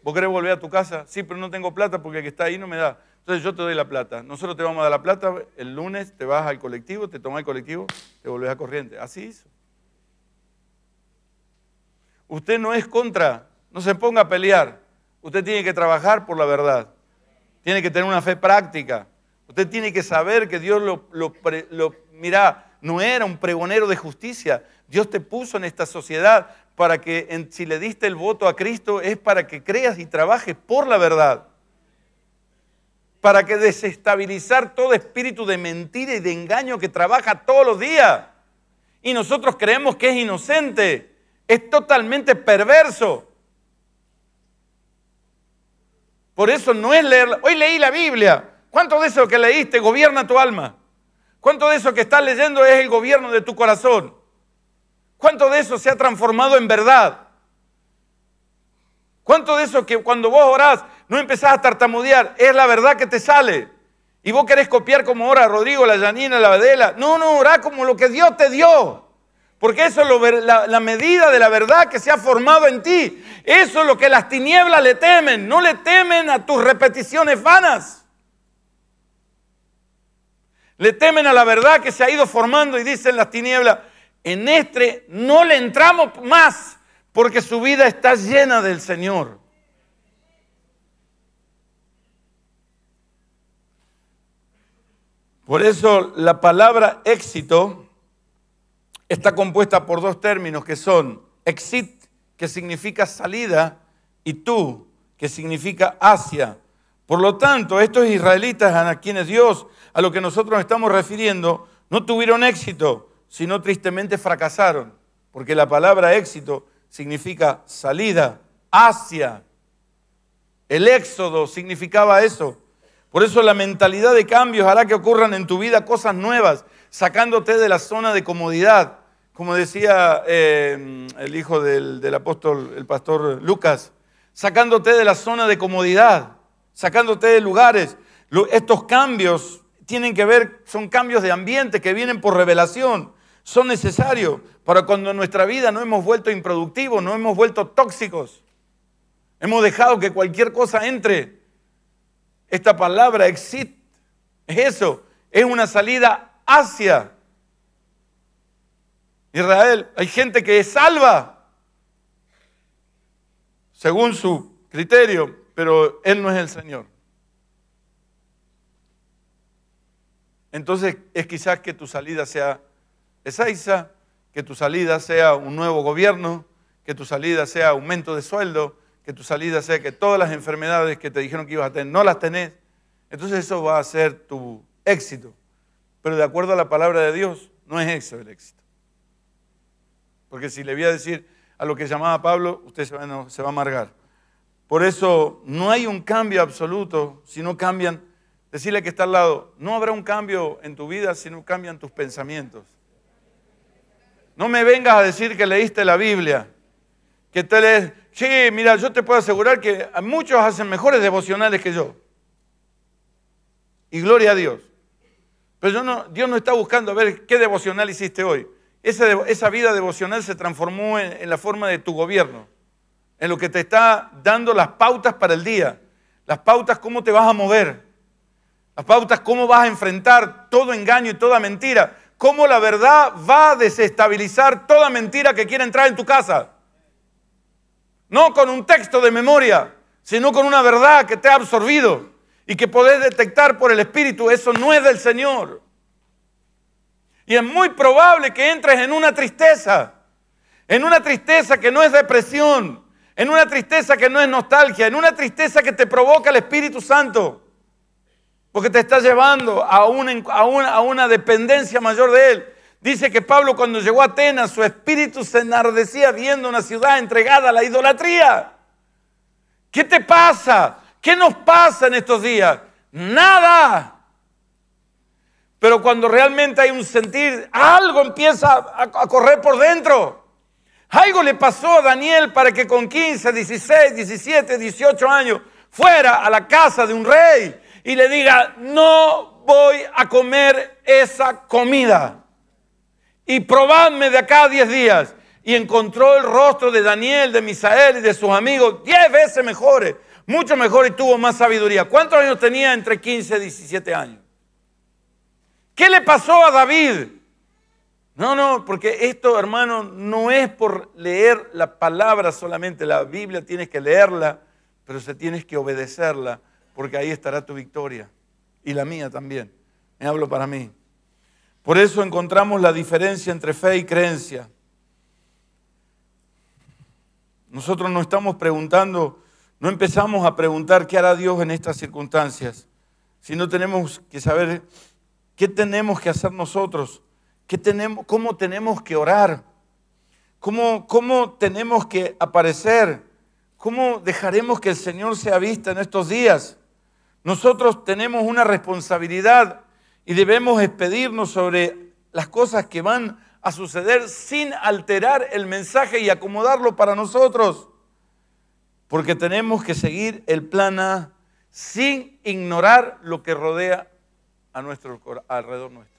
¿vos querés volver a tu casa? Sí, pero no tengo plata porque el que está ahí no me da. Entonces yo te doy la plata. Nosotros te vamos a dar la plata, el lunes te vas al colectivo, te tomás el colectivo, te volvés a corriente. Así hizo. Usted no es contra no se ponga a pelear. Usted tiene que trabajar por la verdad. Tiene que tener una fe práctica. Usted tiene que saber que Dios lo, mira, no era un pregonero de justicia. Dios te puso en esta sociedad para que si le diste el voto a Cristo es para que creas y trabajes por la verdad. Para que desestabilizar todo espíritu de mentira y de engaño que trabaja todos los días. Y nosotros creemos que es inocente, es totalmente perverso. Por eso no es leer, Hoy leí la Biblia. ¿Cuánto de eso que leíste gobierna tu alma? ¿Cuánto de eso que estás leyendo es el gobierno de tu corazón? ¿Cuánto de eso se ha transformado en verdad? ¿Cuánto de eso que cuando vos orás no empezás a tartamudear? Es la verdad que te sale. Y vos querés copiar como ora Rodrigo, la Yanina, la Adela. No, no, orá como lo que Dios te dio. Porque eso es la, la, medida de la verdad que se ha formado en ti. Eso es lo que las tinieblas le temen. No le temen a tus repeticiones vanas. Le temen a la verdad que se ha ido formando y dicen las tinieblas, en este no le entramos más porque su vida está llena del Señor. Por eso la palabra éxito está compuesta por dos términos que son exit, que significa salida, y tú, que significa hacia. Por lo tanto, estos israelitas a quienes Dios, a lo que nosotros estamos refiriendo, no tuvieron éxito, sino tristemente fracasaron, porque la palabra éxito significa salida, hacia. El éxodo significaba eso. Por eso la mentalidad de cambios hará que ocurran en tu vida cosas nuevas, sacándote de la zona de comodidad. Como decía eh, el hijo del, apóstol, el pastor Lucas, sacándote de la zona de comodidad, sacándote de lugares. Estos cambios tienen que ver, son cambios de ambiente que vienen por revelación, son necesarios para cuando en nuestra vida no hemos vuelto improductivos, no hemos vuelto tóxicos, hemos dejado que cualquier cosa entre. Esta palabra exit es eso, es una salida Asia. Israel, hay gente que es salva según su criterio, pero Él no es el Señor. Entonces es quizás que tu salida sea Ezeiza, que tu salida sea un nuevo gobierno, que tu salida sea aumento de sueldo, que tu salida sea que todas las enfermedades que te dijeron que ibas a tener no las tenés. Entonces eso va a ser tu éxito. Pero de acuerdo a la palabra de Dios, no es eso el éxito. Porque si le voy a decir a lo que llamaba Pablo, usted se va, a amargar. Por eso no hay un cambio absoluto si no cambian. Decirle que está al lado, no habrá un cambio en tu vida si no cambian tus pensamientos. No me vengas a decir que leíste la Biblia, que te lees, sí, mira, yo te puedo asegurar que muchos hacen mejores devocionales que yo. Y gloria a Dios. Pero yo no, Dios no está buscando a ver qué devocional hiciste hoy. Esa, vida devocional se transformó en, en la forma de tu gobierno, en lo que te está dando las pautas para el día, las pautas cómo te vas a mover, las pautas cómo vas a enfrentar todo engaño y toda mentira, cómo la verdad va a desestabilizar toda mentira que quiera entrar en tu casa. No con un texto de memoria, sino con una verdad que te ha absorbido y que podés detectar por el Espíritu, eso no es del Señor. Y es muy probable que entres en una tristeza, en una tristeza que no es depresión, en una tristeza que no es nostalgia, en una tristeza que te provoca el Espíritu Santo, porque te está llevando a una, a una dependencia mayor de Él. Dice que Pablo cuando llegó a Atenas, su espíritu se enardecía viendo una ciudad entregada a la idolatría. ¿Qué te pasa? ¿Qué nos pasa en estos días? Nada. Pero cuando realmente hay un sentir, algo empieza a correr por dentro. Algo le pasó a Daniel para que con 15, 16, 17, 18 años fuera a la casa de un rey y le diga, no voy a comer esa comida. Y probadme de acá 10 días. Y encontró el rostro de Daniel, de Misael y de sus amigos 10 veces mejores mucho mejor y tuvo más sabiduría. ¿Cuántos años tenía entre 15 y 17 años? ¿Qué le pasó a David? No, no, porque esto, hermano, no es por leer la palabra solamente. La Biblia tienes que leerla, pero se tienes que obedecerla, porque ahí estará tu victoria. Y la mía también. Me hablo para mí. Por eso encontramos la diferencia entre fe y creencia. Nosotros no estamos preguntando no empezamos a preguntar qué hará Dios en estas circunstancias, sino tenemos que saber qué tenemos que hacer nosotros, qué tenemos, cómo tenemos que orar, cómo, cómo tenemos que aparecer, cómo dejaremos que el Señor sea vista en estos días. Nosotros tenemos una responsabilidad y debemos expedirnos sobre las cosas que van a suceder sin alterar el mensaje y acomodarlo para nosotros. Porque tenemos que seguir el plan A sin ignorar lo que rodea a nuestro, alrededor nuestro.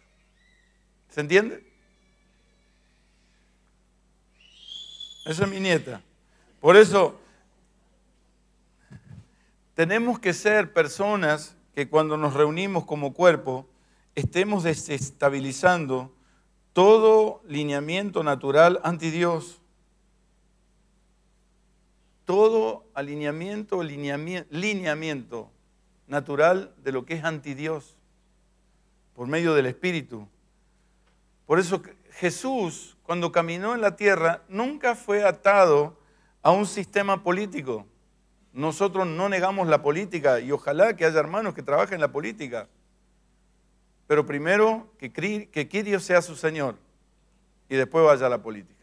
¿Se entiende? Esa es mi nieta. Por eso tenemos que ser personas que cuando nos reunimos como cuerpo estemos desestabilizando todo lineamiento natural anti Dios todo alineamiento, lineamiento, lineamiento natural de lo que es anti por medio del Espíritu. Por eso Jesús, cuando caminó en la tierra, nunca fue atado a un sistema político. Nosotros no negamos la política y ojalá que haya hermanos que trabajen en la política. Pero primero que, que sea su Señor y después vaya a la política.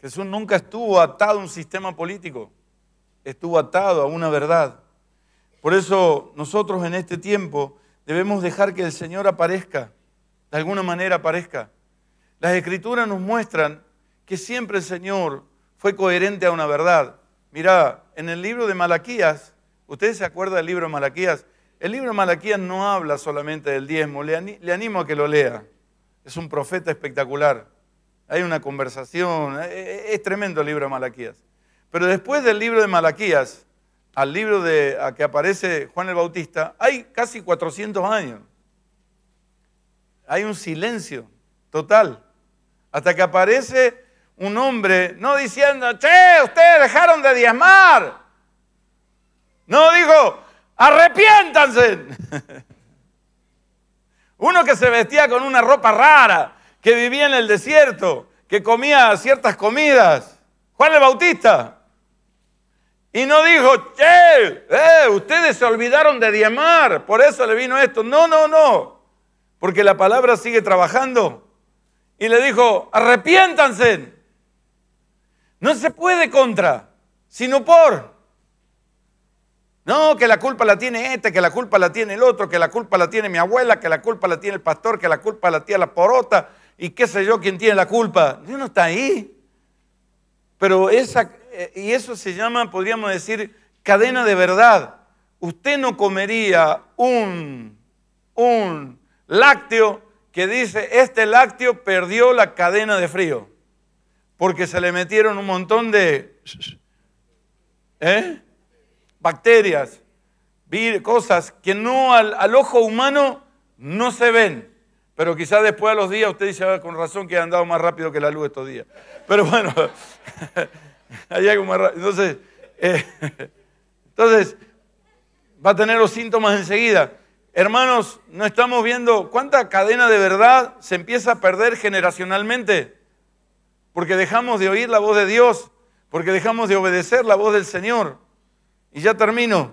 Jesús nunca estuvo atado a un sistema político, estuvo atado a una verdad. Por eso nosotros en este tiempo debemos dejar que el Señor aparezca, de alguna manera aparezca. Las escrituras nos muestran que siempre el Señor fue coherente a una verdad. Mirá, en el libro de Malaquías, ¿ustedes se acuerdan del libro de Malaquías? El libro de Malaquías no habla solamente del diezmo, le animo a que lo lea. Es un profeta espectacular hay una conversación, eh, eh, eh, es tremendo el libro de Malaquías. Pero después del libro de Malaquías, al libro de, a que aparece Juan el Bautista, hay casi 400 años. Hay un silencio total. Hasta que aparece un hombre, no diciendo, che, ustedes dejaron de diezmar. No dijo, arrepiéntanse. Uno que se vestía con una ropa rara, que vivía en el desierto, que comía ciertas comidas. Juan el Bautista. Y no dijo, che, eh, ustedes se olvidaron de diamar, por eso le vino esto. No, no, no. Porque la palabra sigue trabajando. Y le dijo, arrepiéntanse. No se puede contra, sino por. No, que la culpa la tiene este, que la culpa la tiene el otro, que la culpa la tiene mi abuela, que la culpa la tiene el pastor, que la culpa la tiene la porota, y qué sé yo quién tiene la culpa. Dios no está ahí. Pero esa, eh, y eso se llama, podríamos decir, cadena de verdad. Usted no comería un, un lácteo que dice, este lácteo perdió la cadena de frío, porque se le metieron un montón de ¿eh? bacterias, cosas que no al, al ojo humano no se ven pero quizás después de los días usted dice, ah, con razón que han andado más rápido que la luz estos días. Pero bueno, Entonces, eh, entonces, va a tener los síntomas enseguida. Hermanos, no estamos viendo cuánta cadena de verdad se empieza a perder generacionalmente. Porque dejamos de oír la voz de Dios, porque dejamos de obedecer la voz del Señor. Y ya termino.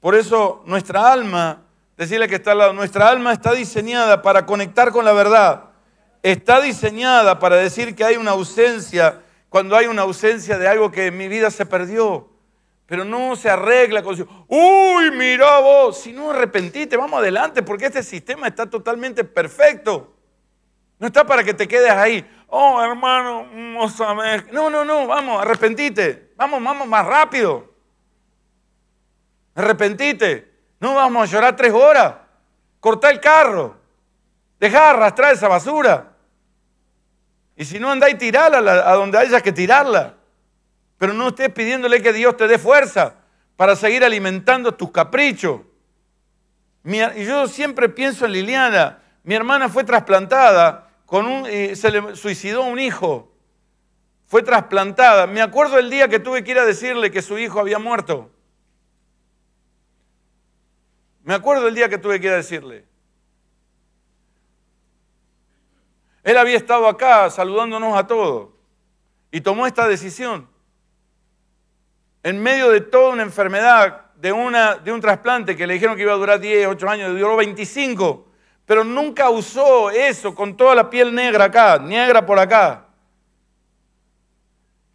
Por eso nuestra alma Decirle que está lado. Nuestra alma está diseñada para conectar con la verdad. Está diseñada para decir que hay una ausencia, cuando hay una ausencia de algo que en mi vida se perdió. Pero no se arregla con... Uy, mira vos, si no arrepentite, vamos adelante, porque este sistema está totalmente perfecto. No está para que te quedes ahí. Oh, hermano, no No, no, no, vamos, arrepentite. Vamos, vamos, más rápido. Arrepentite. No vamos a llorar tres horas. Cortá el carro. Dejá arrastrar esa basura. Y si no andáis, tirarla a donde haya que tirarla. Pero no estés pidiéndole que Dios te dé fuerza para seguir alimentando tus caprichos. yo siempre pienso en Liliana. Mi hermana fue trasplantada, se le suicidó un hijo. Fue trasplantada. Me acuerdo el día que tuve que ir a decirle que su hijo había muerto. Me acuerdo el día que tuve que ir a decirle. Él había estado acá saludándonos a todos y tomó esta decisión. En medio de toda una enfermedad, de, una, de un trasplante que le dijeron que iba a durar 10, 8 años, duró 25, pero nunca usó eso con toda la piel negra acá, negra por acá.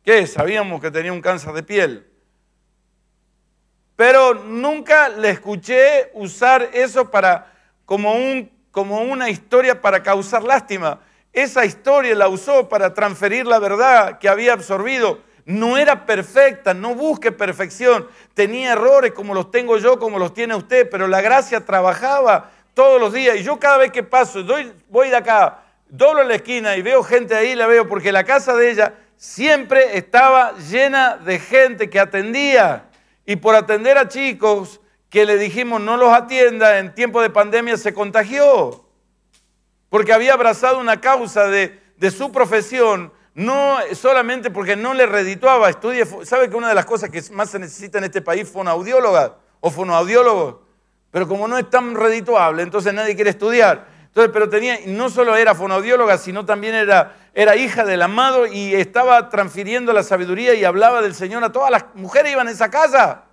¿Qué? Sabíamos que tenía un cáncer de piel pero nunca le escuché usar eso para, como, como una historia para causar lástima. Esa historia la usó para transferir la verdad que había absorbido. No era perfecta, no busque perfección. Tenía errores como los tengo yo, como los tiene usted, pero la gracia trabajaba todos los días. Y yo cada vez que paso, doy, voy de acá, doblo la esquina y veo gente ahí, la veo, porque la casa de ella siempre estaba llena de gente que atendía. Y por atender a chicos que le dijimos no los atienda en tiempo de pandemia, se contagió. Porque había abrazado una causa de, su profesión, no solamente porque no le redituaba. Estudie, ¿sabe que una de las cosas que más se necesita en este país fue una audióloga o fonoaudiólogo? Pero como no es tan redituable, entonces nadie quiere estudiar. Entonces, pero tenía, no solo era fonodióloga, sino también era, era hija del amado y estaba transfiriendo la sabiduría y hablaba del Señor a todas las mujeres iban en esa casa.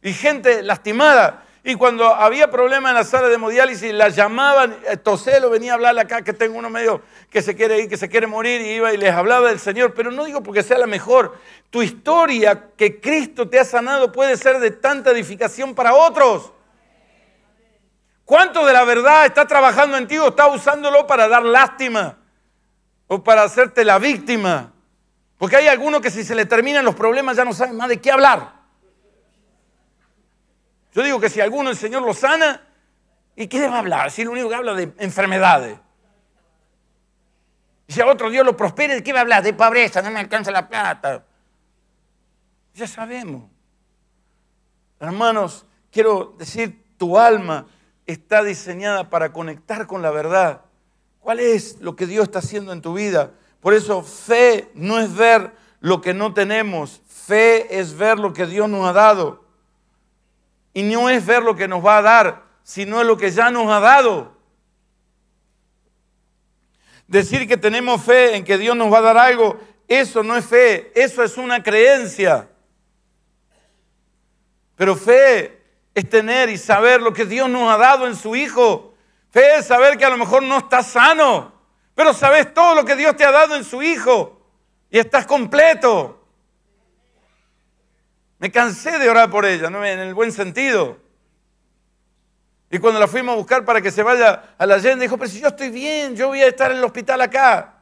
Y gente lastimada. Y cuando había problema en la sala de hemodiálisis, la llamaban, eh, Toselo venía a hablar acá, que tengo uno medio que se quiere ir, que se quiere morir, y iba y les hablaba del Señor. Pero no digo porque sea la mejor. Tu historia que Cristo te ha sanado puede ser de tanta edificación para otros. ¿Cuánto de la verdad está trabajando en ti o está usándolo para dar lástima o para hacerte la víctima? Porque hay algunos que si se le terminan los problemas ya no saben más de qué hablar. Yo digo que si alguno el Señor lo sana, ¿y qué a hablar? Si lo único que habla de enfermedades. Y si a otro Dios lo prospere, ¿de qué va a hablar? De pobreza, no me alcanza la plata. Ya sabemos. Hermanos, quiero decir, tu alma está diseñada para conectar con la verdad. ¿Cuál es lo que Dios está haciendo en tu vida? Por eso fe no es ver lo que no tenemos, fe es ver lo que Dios nos ha dado. Y no es ver lo que nos va a dar, sino lo que ya nos ha dado. Decir que tenemos fe en que Dios nos va a dar algo, eso no es fe, eso es una creencia. Pero fe es tener y saber lo que Dios nos ha dado en su Hijo. Fe es saber que a lo mejor no estás sano, pero sabes todo lo que Dios te ha dado en su Hijo y estás completo. Me cansé de orar por ella, ¿no? en el buen sentido. Y cuando la fuimos a buscar para que se vaya a la leyenda dijo, pero si yo estoy bien, yo voy a estar en el hospital acá.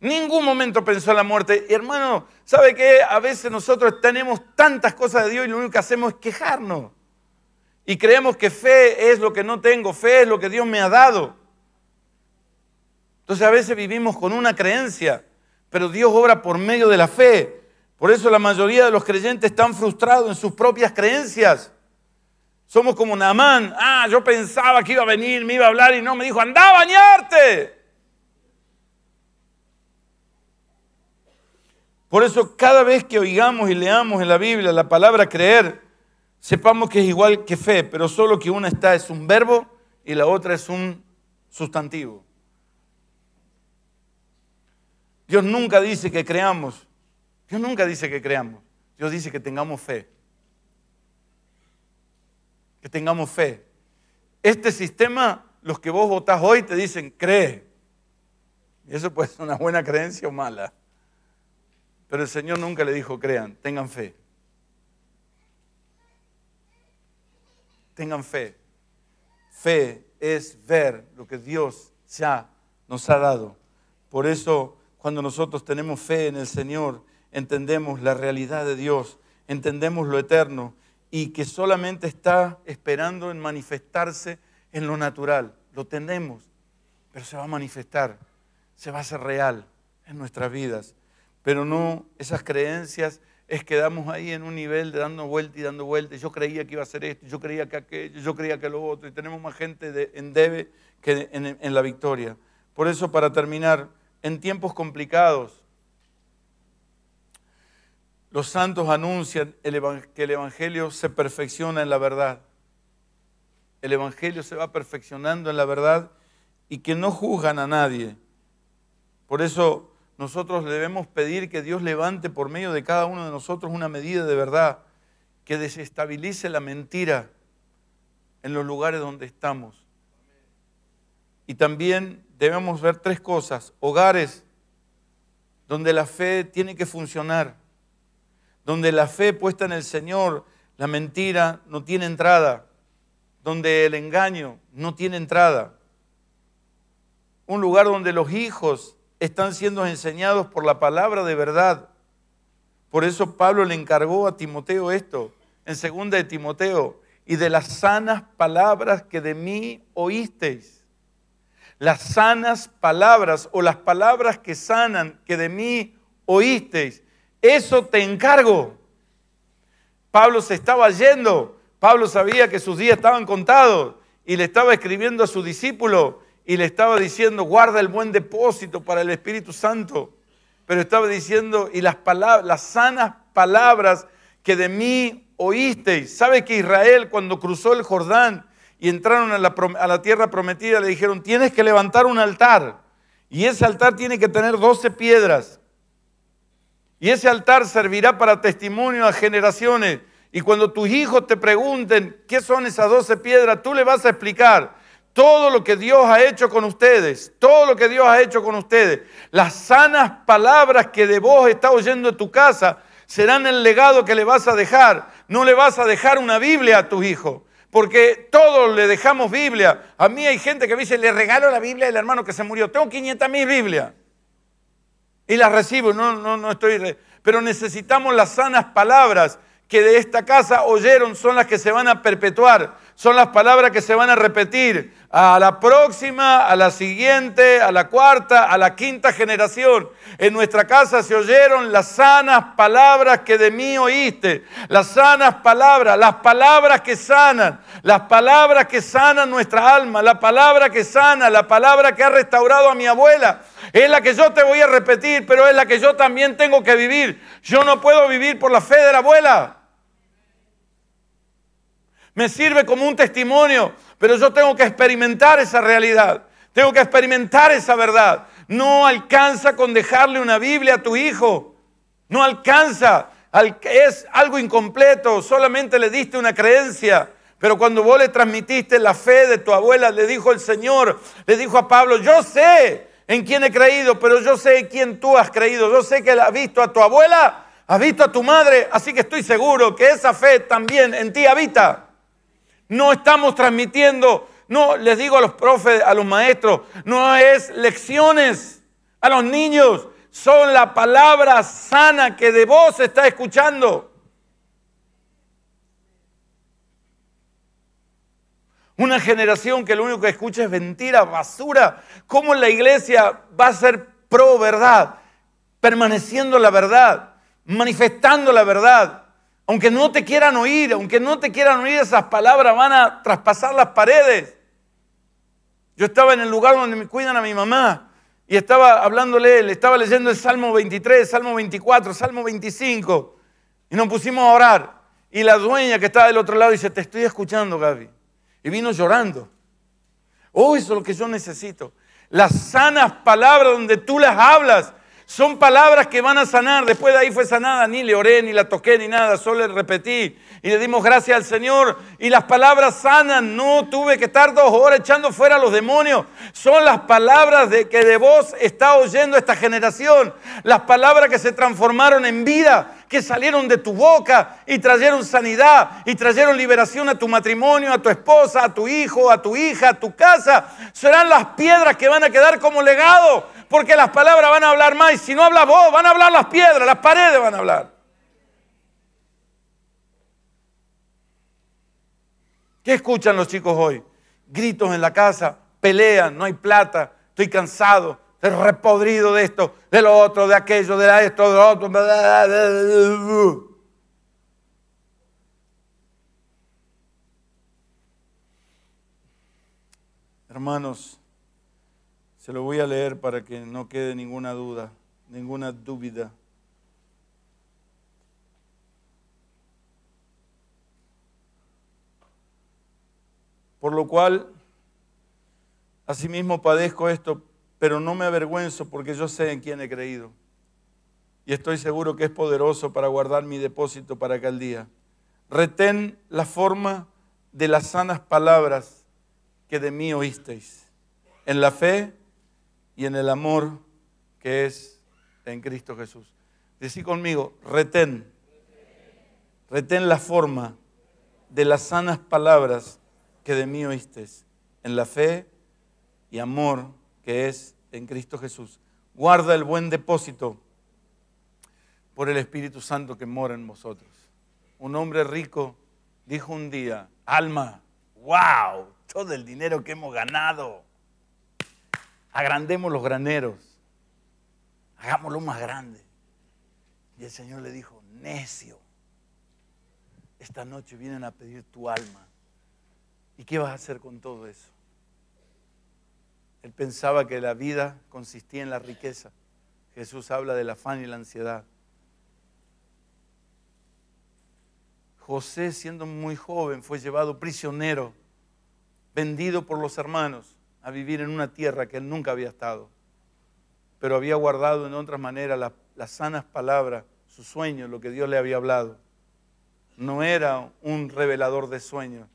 Ningún momento pensó en la muerte. Y hermano, ¿Sabe qué? A veces nosotros tenemos tantas cosas de Dios y lo único que hacemos es quejarnos. Y creemos que fe es lo que no tengo, fe es lo que Dios me ha dado. Entonces a veces vivimos con una creencia, pero Dios obra por medio de la fe. Por eso la mayoría de los creyentes están frustrados en sus propias creencias. Somos como Naamán. Ah, yo pensaba que iba a venir, me iba a hablar y no, me dijo, anda a bañarte. Por eso cada vez que oigamos y leamos en la Biblia la palabra creer, sepamos que es igual que fe, pero solo que una está es un verbo y la otra es un sustantivo. Dios nunca dice que creamos. Dios nunca dice que creamos. Dios dice que tengamos fe. Que tengamos fe. Este sistema, los que vos votás hoy te dicen cree. Y eso puede ser una buena creencia o mala. Pero el Señor nunca le dijo, crean, tengan fe. Tengan fe. Fe es ver lo que Dios ya nos ha dado. Por eso cuando nosotros tenemos fe en el Señor, entendemos la realidad de Dios, entendemos lo eterno y que solamente está esperando en manifestarse en lo natural. Lo tenemos, pero se va a manifestar, se va a hacer real en nuestras vidas pero no esas creencias es quedamos ahí en un nivel de dando vuelta y dando vuelta. Yo creía que iba a ser esto, yo creía que aquello, yo creía que lo otro. Y tenemos más gente en debe que en, la victoria. Por eso, para terminar, en tiempos complicados, los santos anuncian que el Evangelio se perfecciona en la verdad. El Evangelio se va perfeccionando en la verdad y que no juzgan a nadie. Por eso nosotros debemos pedir que Dios levante por medio de cada uno de nosotros una medida de verdad que desestabilice la mentira en los lugares donde estamos. Y también debemos ver tres cosas, hogares donde la fe tiene que funcionar, donde la fe puesta en el Señor, la mentira no tiene entrada, donde el engaño no tiene entrada. Un lugar donde los hijos están siendo enseñados por la palabra de verdad. Por eso Pablo le encargó a Timoteo esto, en segunda de Timoteo, y de las sanas palabras que de mí oísteis. Las sanas palabras o las palabras que sanan que de mí oísteis. Eso te encargo. Pablo se estaba yendo. Pablo sabía que sus días estaban contados y le estaba escribiendo a su discípulo y le estaba diciendo, guarda el buen depósito para el Espíritu Santo. Pero estaba diciendo, y las, palabras, las sanas palabras que de mí oísteis. ¿Sabe que Israel cuando cruzó el Jordán y entraron a la, tierra prometida le dijeron, tienes que levantar un altar? Y ese altar tiene que tener 12 piedras. Y ese altar servirá para testimonio a generaciones. Y cuando tus hijos te pregunten qué son esas doce piedras, tú le vas a explicar todo lo que Dios ha hecho con ustedes, todo lo que Dios ha hecho con ustedes, las sanas palabras que de vos está oyendo en tu casa serán el legado que le vas a dejar. No le vas a dejar una Biblia a tus hijos, porque todos le dejamos Biblia. A mí hay gente que me dice, le regalo la Biblia del hermano que se murió. Tengo 500 mil Biblias. Y las recibo, no, no, no estoy... Pero necesitamos las sanas palabras que de esta casa oyeron, son las que se van a perpetuar son las palabras que se van a repetir a la próxima, a la siguiente, a la cuarta, a la quinta generación. En nuestra casa se oyeron las sanas palabras que de mí oíste, las sanas palabras, las palabras que sanan, las palabras que sanan nuestra alma, la palabra que sana, la palabra que ha restaurado a mi abuela. Es la que yo te voy a repetir, pero es la que yo también tengo que vivir. Yo no puedo vivir por la fe de la abuela me sirve como un testimonio, pero yo tengo que experimentar esa realidad, tengo que experimentar esa verdad. No alcanza con dejarle una Biblia a tu hijo, no alcanza, es algo incompleto, solamente le diste una creencia. Pero cuando vos le transmitiste la fe de tu abuela, le dijo el Señor, le dijo a Pablo, yo sé en quién he creído, pero yo sé en quién tú has creído, yo sé que has visto a tu abuela, has visto a tu madre, así que estoy seguro que esa fe también en ti habita no estamos transmitiendo, no, les digo a los profes, a los maestros, no es lecciones a los niños, son la palabra sana que de vos está escuchando. Una generación que lo único que escucha es mentira, basura. ¿Cómo la iglesia va a ser pro verdad? Permaneciendo la verdad, manifestando la verdad, aunque no te quieran oír, aunque no te quieran oír, esas palabras van a traspasar las paredes. Yo estaba en el lugar donde me cuidan a mi mamá y estaba hablándole, le estaba leyendo el Salmo 23, Salmo 24, Salmo 25 y nos pusimos a orar. Y la dueña que estaba del otro lado dice, te estoy escuchando, Gaby. Y vino llorando. Oh, eso es lo que yo necesito. Las sanas palabras donde tú las hablas son palabras que van a sanar. Después de ahí fue sanada. Ni le oré, ni la toqué, ni nada. Solo le repetí y le dimos gracias al Señor. Y las palabras sanas, no tuve que estar dos horas echando fuera a los demonios. Son las palabras de que de vos está oyendo esta generación. Las palabras que se transformaron en vida, que salieron de tu boca y trajeron sanidad y trajeron liberación a tu matrimonio, a tu esposa, a tu hijo, a tu hija, a tu casa. Serán las piedras que van a quedar como legado, porque las palabras van a hablar más. Y si no habla vos, van a hablar las piedras, las paredes van a hablar. ¿Qué escuchan los chicos hoy? Gritos en la casa, pelean, no hay plata, estoy cansado, estoy repodrido de esto, de lo otro, de aquello, de esto, de lo otro. Hermanos, se lo voy a leer para que no quede ninguna duda, ninguna dúvida. Por lo cual, asimismo padezco esto, pero no me avergüenzo porque yo sé en quién he creído. Y estoy seguro que es poderoso para guardar mi depósito para aquel día. Retén la forma de las sanas palabras que de mí oísteis, en la fe y en el amor que es en Cristo Jesús. Decí conmigo, retén, retén la forma de las sanas palabras que de mí oíste, en la fe y amor que es en Cristo Jesús. Guarda el buen depósito por el Espíritu Santo que mora en vosotros. Un hombre rico dijo un día, alma, wow, todo el dinero que hemos ganado, agrandemos los graneros, hagámoslo más grande. Y el Señor le dijo, necio, esta noche vienen a pedir tu alma. ¿Y qué vas a hacer con todo eso? Él pensaba que la vida consistía en la riqueza. Jesús habla del afán y la ansiedad. José, siendo muy joven, fue llevado prisionero, vendido por los hermanos a vivir en una tierra que él nunca había estado, pero había guardado en otras maneras las, sanas palabras, su sueño, lo que Dios le había hablado. No era un revelador de sueños,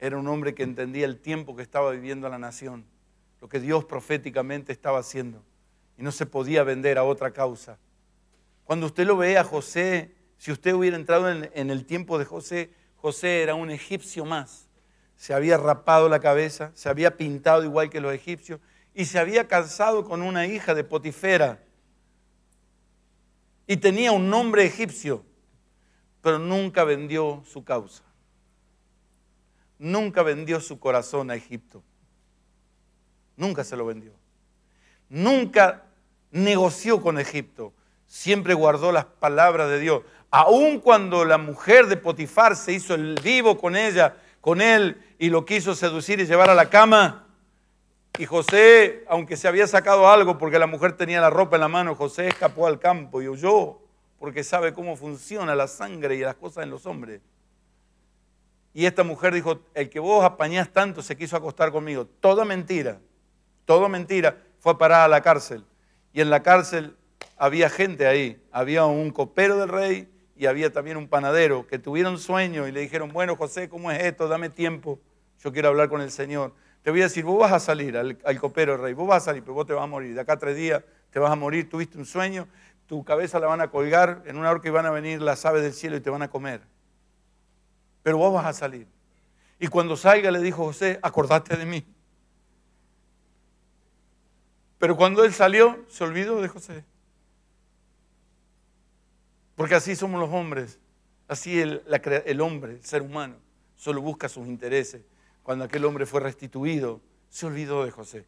era un hombre que entendía el tiempo que estaba viviendo la nación, lo que Dios proféticamente estaba haciendo, y no se podía vender a otra causa. Cuando usted lo ve a José, si usted hubiera entrado en, en el tiempo de José, José era un egipcio más. Se había rapado la cabeza, se había pintado igual que los egipcios y se había casado con una hija de Potifera. Y tenía un nombre egipcio, pero nunca vendió su causa nunca vendió su corazón a Egipto. Nunca se lo vendió. Nunca negoció con Egipto. Siempre guardó las palabras de Dios. Aun cuando la mujer de Potifar se hizo el vivo con ella, con él, y lo quiso seducir y llevar a la cama, y José, aunque se había sacado algo porque la mujer tenía la ropa en la mano, José escapó al campo y huyó porque sabe cómo funciona la sangre y las cosas en los hombres. Y esta mujer dijo, el que vos apañás tanto se quiso acostar conmigo. Toda mentira, toda mentira fue parada a la cárcel. Y en la cárcel había gente ahí, había un copero del rey y había también un panadero que tuvieron sueño y le dijeron, bueno José, ¿cómo es esto? Dame tiempo, yo quiero hablar con el Señor. Te voy a decir, vos vas a salir al, copero del rey, vos vas a salir, pero vos te vas a morir. De acá tres días te vas a morir, tuviste un sueño, tu cabeza la van a colgar, en una hora que van a venir las aves del cielo y te van a comer pero vos vas a salir. Y cuando salga le dijo José, acordate de mí. Pero cuando él salió, se olvidó de José. Porque así somos los hombres, así el, hombre, el ser humano, solo busca sus intereses. Cuando aquel hombre fue restituido, se olvidó de José.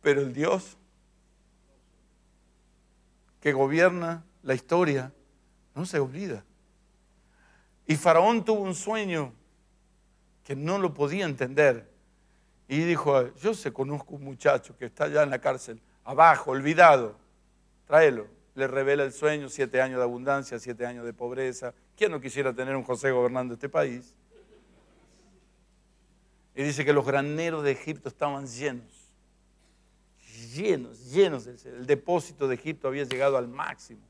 Pero el Dios que gobierna la historia no se olvida. Y Faraón tuvo un sueño que no lo podía entender. Y dijo, yo se conozco un muchacho que está allá en la cárcel, abajo, olvidado, tráelo. Le revela el sueño, siete años de abundancia, siete años de pobreza. ¿Quién no quisiera tener un José gobernando este país? Y dice que los graneros de Egipto estaban llenos, llenos, llenos. El depósito de Egipto había llegado al máximo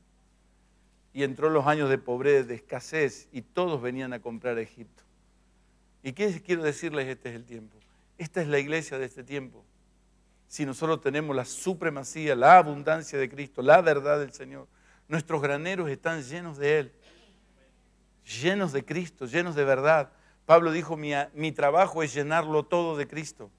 y entró los años de pobreza, de escasez, y todos venían a comprar Egipto. ¿Y qué quiero decirles? Este es el tiempo. Esta es la iglesia de este tiempo. Si nosotros tenemos la supremacía, la abundancia de Cristo, la verdad del Señor, nuestros graneros están llenos de Él, llenos de Cristo, llenos de verdad. Pablo dijo, mi, mi trabajo es llenarlo todo de Cristo,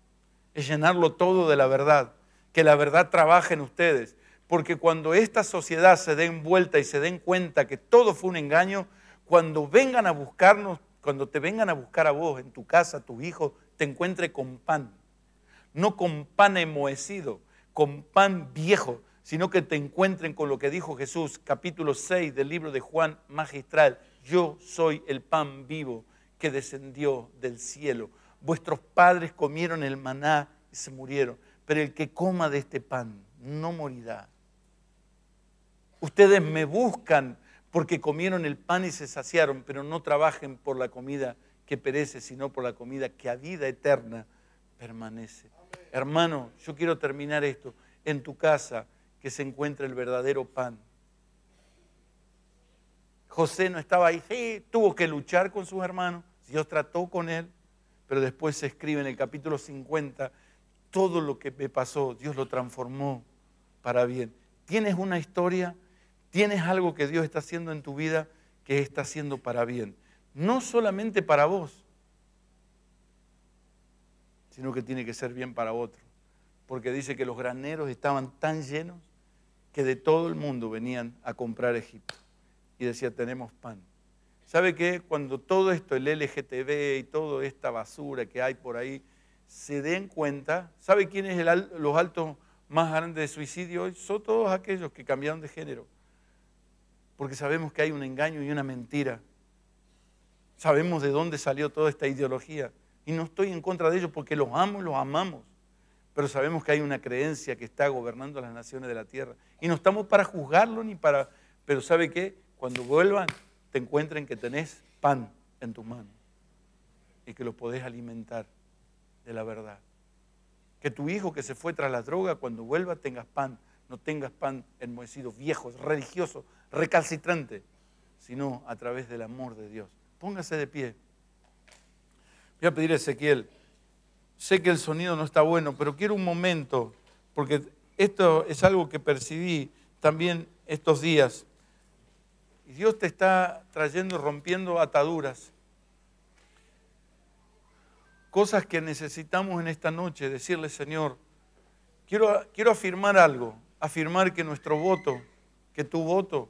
es llenarlo todo de la verdad, que la verdad trabaje en ustedes porque cuando esta sociedad se dé vuelta y se den cuenta que todo fue un engaño, cuando vengan a buscarnos, cuando te vengan a buscar a vos, en tu casa, tus hijos, te encuentre con pan. No con pan enmohecido, con pan viejo, sino que te encuentren con lo que dijo Jesús, capítulo 6 del libro de Juan magistral. Yo soy el pan vivo que descendió del cielo. Vuestros padres comieron el maná y se murieron, pero el que coma de este pan no morirá. Ustedes me buscan porque comieron el pan y se saciaron, pero no trabajen por la comida que perece, sino por la comida que a vida eterna permanece. Hermano, yo quiero terminar esto. En tu casa que se encuentra el verdadero pan. José no estaba ahí, tuvo que luchar con sus hermanos, Dios trató con él, pero después se escribe en el capítulo 50, todo lo que me pasó, Dios lo transformó para bien. ¿Tienes una historia? Tienes algo que Dios está haciendo en tu vida que está haciendo para bien. No solamente para vos, sino que tiene que ser bien para otro. Porque dice que los graneros estaban tan llenos que de todo el mundo venían a comprar Egipto. Y decía, tenemos pan. ¿Sabe qué? Cuando todo esto, el LGTB y toda esta basura que hay por ahí, se den cuenta, ¿sabe quién es el, los altos más grandes de suicidio hoy? Son todos aquellos que cambiaron de género porque sabemos que hay un engaño y una mentira. Sabemos de dónde salió toda esta ideología. Y no estoy en contra de ellos porque los amo, los amamos. Pero sabemos que hay una creencia que está gobernando las naciones de la tierra. Y no estamos para juzgarlo ni para... Pero ¿sabe qué? Cuando vuelvan, te encuentren que tenés pan en tus manos y que lo podés alimentar de la verdad. Que tu hijo que se fue tras la droga, cuando vuelva, tengas pan no tengas pan enmohecido, viejo, religioso, recalcitrante, sino a través del amor de Dios. Póngase de pie. Voy a pedir a Ezequiel, sé que el sonido no está bueno, pero quiero un momento, porque esto es algo que percibí también estos días. Y Dios te está trayendo, rompiendo ataduras. Cosas que necesitamos en esta noche, decirle, Señor, quiero, quiero afirmar algo afirmar que nuestro voto, que tu voto,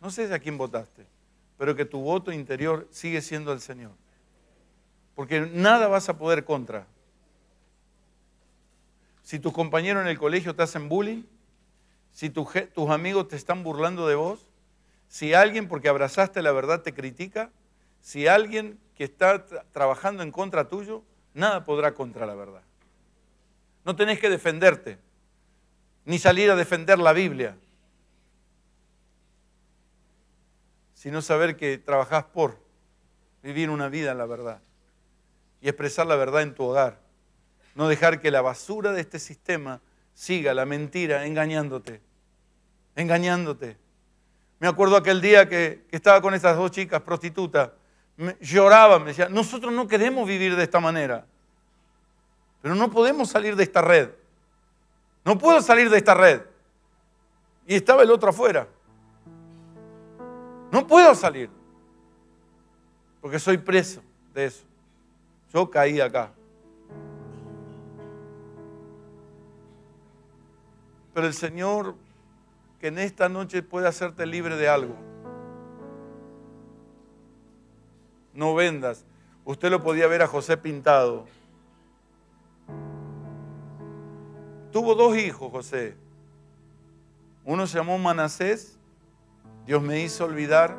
no sé a quién votaste, pero que tu voto interior sigue siendo el Señor. Porque nada vas a poder contra. Si tus compañeros en el colegio te hacen bullying, si tus amigos te están burlando de vos, si alguien porque abrazaste la verdad te critica, si alguien que está trabajando en contra tuyo, nada podrá contra la verdad. No tenés que defenderte, ni salir a defender la Biblia, sino saber que trabajás por vivir una vida en la verdad y expresar la verdad en tu hogar. No dejar que la basura de este sistema siga la mentira engañándote, engañándote. Me acuerdo aquel día que, estaba con esas dos chicas prostitutas, lloraba, me decía: nosotros no queremos vivir de esta manera, pero no podemos salir de esta red. No puedo salir de esta red. Y estaba el otro afuera. No puedo salir. Porque soy preso de eso. Yo caí acá. Pero el Señor, que en esta noche puede hacerte libre de algo. No vendas. Usted lo podía ver a José pintado. tuvo dos hijos José. Uno se llamó Manasés. Dios me hizo olvidar.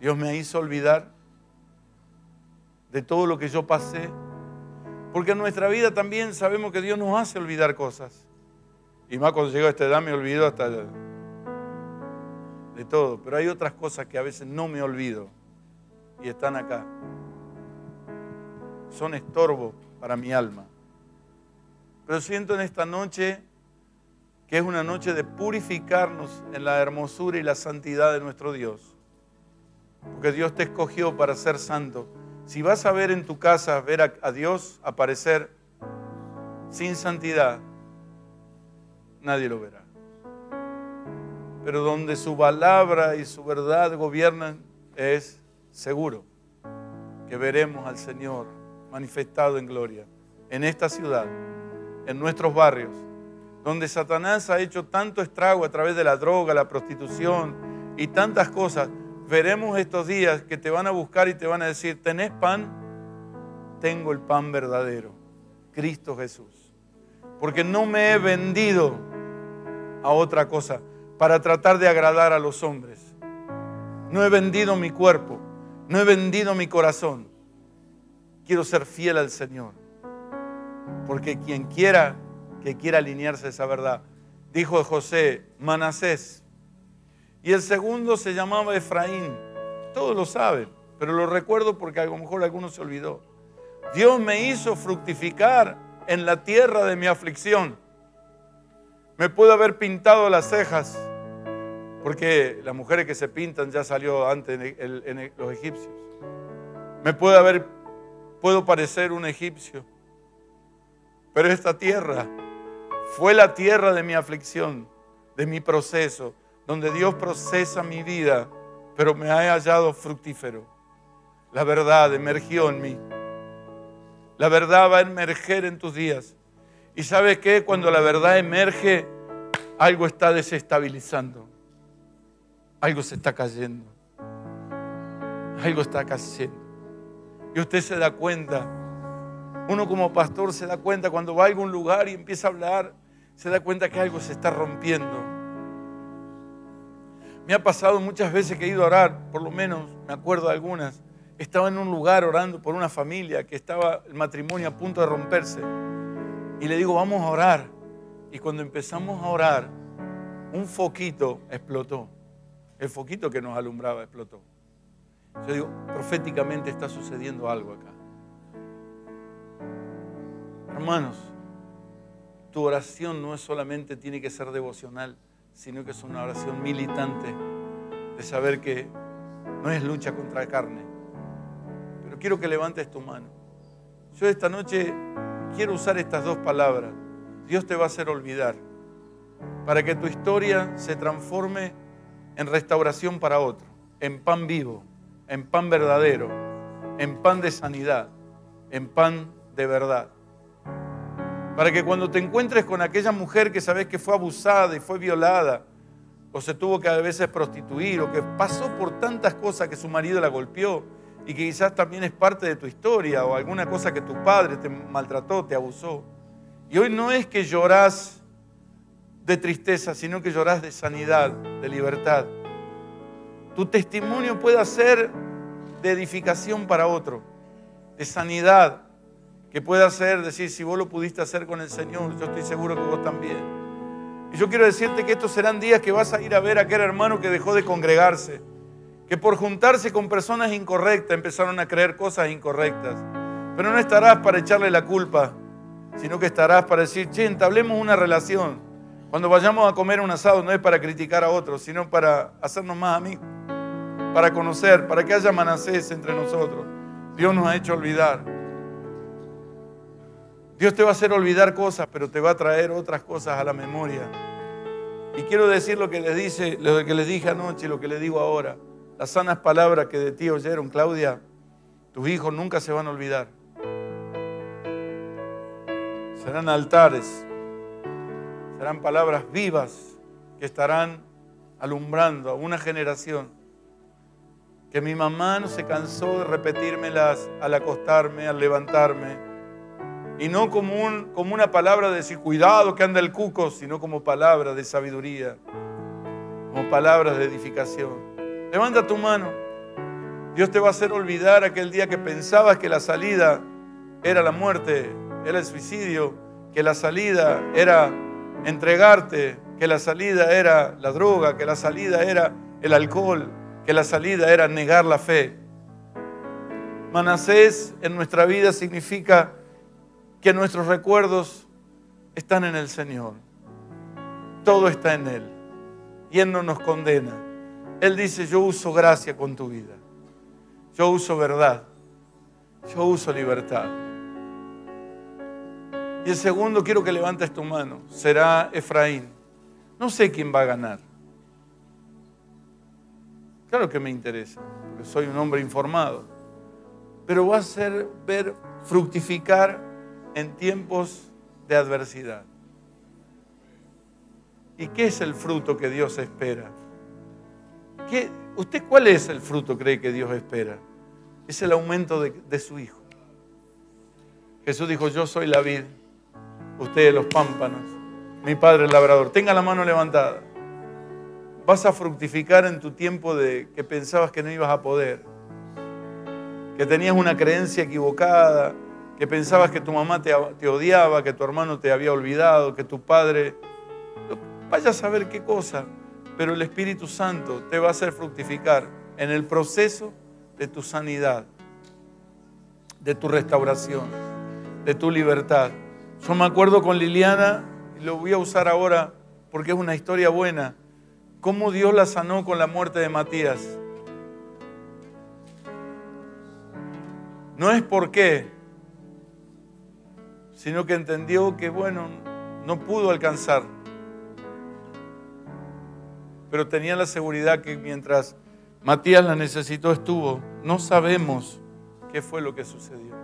Dios me hizo olvidar de todo lo que yo pasé. Porque en nuestra vida también sabemos que Dios nos hace olvidar cosas. Y más cuando llego a esta edad me olvido hasta de todo. Pero hay otras cosas que a veces no me olvido y están acá. Son estorbo para mi alma. Pero siento en esta noche que es una noche de purificarnos en la hermosura y la santidad de nuestro Dios. Porque Dios te escogió para ser santo. Si vas a ver en tu casa, ver a, a Dios aparecer sin santidad, nadie lo verá. Pero donde su palabra y su verdad gobiernan es seguro que veremos al Señor manifestado en gloria en esta ciudad en nuestros barrios, donde Satanás ha hecho tanto estrago a través de la droga, la prostitución y tantas cosas, veremos estos días que te van a buscar y te van a decir, ¿tenés pan? Tengo el pan verdadero, Cristo Jesús. Porque no me he vendido a otra cosa para tratar de agradar a los hombres. No he vendido mi cuerpo, no he vendido mi corazón. Quiero ser fiel al Señor. Porque quien quiera que quiera alinearse a esa verdad, dijo José, Manasés. Y el segundo se llamaba Efraín. Todos lo saben, pero lo recuerdo porque a lo mejor alguno se olvidó. Dios me hizo fructificar en la tierra de mi aflicción. Me pudo haber pintado las cejas, porque las mujeres que se pintan ya salió antes en, los egipcios. Me puede haber, puedo parecer un egipcio. Pero esta tierra fue la tierra de mi aflicción, de mi proceso, donde Dios procesa mi vida, pero me ha hallado fructífero. La verdad emergió en mí. La verdad va a emerger en tus días. Y sabes qué, cuando la verdad emerge, algo está desestabilizando. Algo se está cayendo. Algo está cayendo. Y usted se da cuenta uno como pastor se da cuenta cuando va a algún lugar y empieza a hablar, se da cuenta que algo se está rompiendo. Me ha pasado muchas veces que he ido a orar, por lo menos me acuerdo de algunas. Estaba en un lugar orando por una familia que estaba el matrimonio a punto de romperse. Y le digo, vamos a orar. Y cuando empezamos a orar, un foquito explotó. El foquito que nos alumbraba explotó. Yo digo, proféticamente está sucediendo algo acá. Hermanos, tu oración no es solamente tiene que ser devocional, sino que es una oración militante de saber que no es lucha contra la carne. Pero quiero que levantes tu mano. Yo esta noche quiero usar estas dos palabras. Dios te va a hacer olvidar para que tu historia se transforme en restauración para otro, en pan vivo, en pan verdadero, en pan de sanidad, en pan de verdad. Para que cuando te encuentres con aquella mujer que sabes que fue abusada y fue violada, o se tuvo que a veces prostituir, o que pasó por tantas cosas que su marido la golpeó, y que quizás también es parte de tu historia, o alguna cosa que tu padre te maltrató, te abusó. Y hoy no es que lloras de tristeza, sino que lloras de sanidad, de libertad. Tu testimonio puede ser de edificación para otro, de sanidad, que pueda hacer, decir, si vos lo pudiste hacer con el Señor, yo estoy seguro que vos también. Y yo quiero decirte que estos serán días que vas a ir a ver a aquel hermano que dejó de congregarse, que por juntarse con personas incorrectas empezaron a creer cosas incorrectas. Pero no estarás para echarle la culpa, sino que estarás para decir, che, entablemos una relación. Cuando vayamos a comer un asado no es para criticar a otros, sino para hacernos más amigos, para conocer, para que haya manacés entre nosotros. Dios nos ha hecho olvidar. Dios te va a hacer olvidar cosas, pero te va a traer otras cosas a la memoria. Y quiero decir lo que les, dice, lo que les dije anoche y lo que les digo ahora. Las sanas palabras que de ti oyeron, Claudia, tus hijos nunca se van a olvidar. Serán altares, serán palabras vivas que estarán alumbrando a una generación. Que mi mamá no se cansó de repetírmelas al acostarme, al levantarme y no como, como una palabra de decir, cuidado que anda el cuco, sino como palabra de sabiduría, como palabras de edificación. Levanta tu mano. Dios te va a hacer olvidar aquel día que pensabas que la salida era la muerte, era el suicidio, que la salida era entregarte, que la salida era la droga, que la salida era el alcohol, que la salida era negar la fe. Manasés en nuestra vida significa que nuestros recuerdos están en el Señor. Todo está en Él. Y Él no nos condena. Él dice, yo uso gracia con tu vida. Yo uso verdad. Yo uso libertad. Y el segundo, quiero que levantes tu mano. Será Efraín. No sé quién va a ganar. Claro que me interesa, porque soy un hombre informado. Pero va a ser ver fructificar en tiempos de adversidad. ¿Y qué es el fruto que Dios espera? ¿Qué, ¿Usted cuál es el fruto cree que Dios espera? Es el aumento de, su Hijo. Jesús dijo, yo soy la vid, ustedes los pámpanos, mi Padre el labrador. Tenga la mano levantada. Vas a fructificar en tu tiempo de que pensabas que no ibas a poder, que tenías una creencia equivocada, que pensabas que tu mamá te, odiaba, que tu hermano te había olvidado, que tu padre... Vaya a saber qué cosa, pero el Espíritu Santo te va a hacer fructificar en el proceso de tu sanidad, de tu restauración, de tu libertad. Yo me acuerdo con Liliana, y lo voy a usar ahora porque es una historia buena, cómo Dios la sanó con la muerte de Matías. No es por qué, sino que entendió que, bueno, no pudo alcanzar. Pero tenía la seguridad que mientras Matías la necesitó estuvo. No sabemos qué fue lo que sucedió.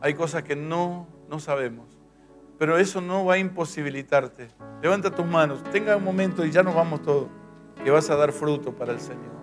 Hay cosas que no, no sabemos. Pero eso no va a imposibilitarte. Levanta tus manos, tenga un momento y ya nos vamos todos, que vas a dar fruto para el Señor.